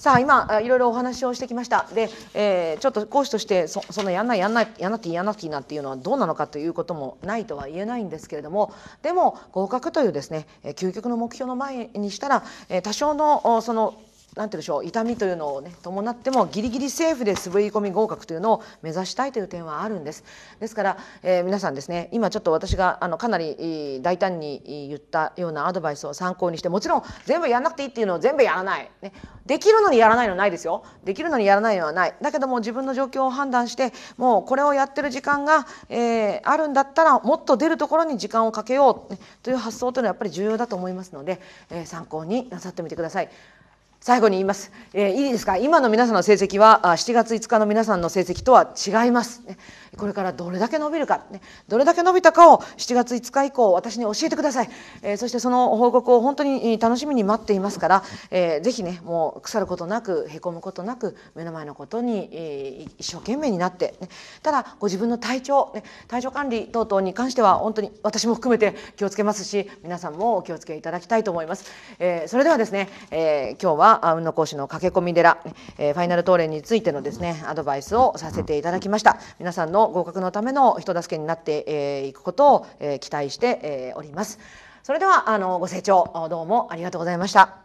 さあ今いろいろお話をしてきましたで、えー、ちょっと講師としてそそのやんないやんないやんなきていいやんなきていいなんていうのはどうなのかということもないとは言えないんですけれどもでも合格というですね究極の目標の前にしたら多少のそのなんていうでしょう痛みというのを、ね、伴ってもギリギリセーフで滑り込み合格というのを目指したいという点はあるんです。ですから、えー、皆さんですね今ちょっと私があのかなり大胆に言ったようなアドバイスを参考にしてもちろん全部やらなくていいっていうのを全部やらない、ね、できるのにやらないのないですよできるのにやらないのはないだけども自分の状況を判断してもうこれをやってる時間が、えー、あるんだったらもっと出るところに時間をかけよう、ね、という発想というのはやっぱり重要だと思いますので、えー、参考になさってみてください。最後に言います、えー、いいですか今の皆さんの成績は7月5日の皆さんの成績とは違います、ね、これからどれだけ伸びるか、ね、どれだけ伸びたかを7月5日以降私に教えてください、えー、そしてその報告を本当に楽しみに待っていますから、えー、ぜひねもう腐ることなくへこむことなく目の前のことに、えー、一生懸命になって、ね、ただご自分の体調、ね、体調管理等々に関しては本当に私も含めて気をつけますし皆さんもお気をつけいただきたいと思います。えー、それではですね、えー、今日は運の講師の駆け込み寺、えー、ファイナルトーレについてのですねアドバイスをさせていただきました。皆さんの合格のための人助けになっていくことを期待しております。それではあのご清聴どうもありがとうございました。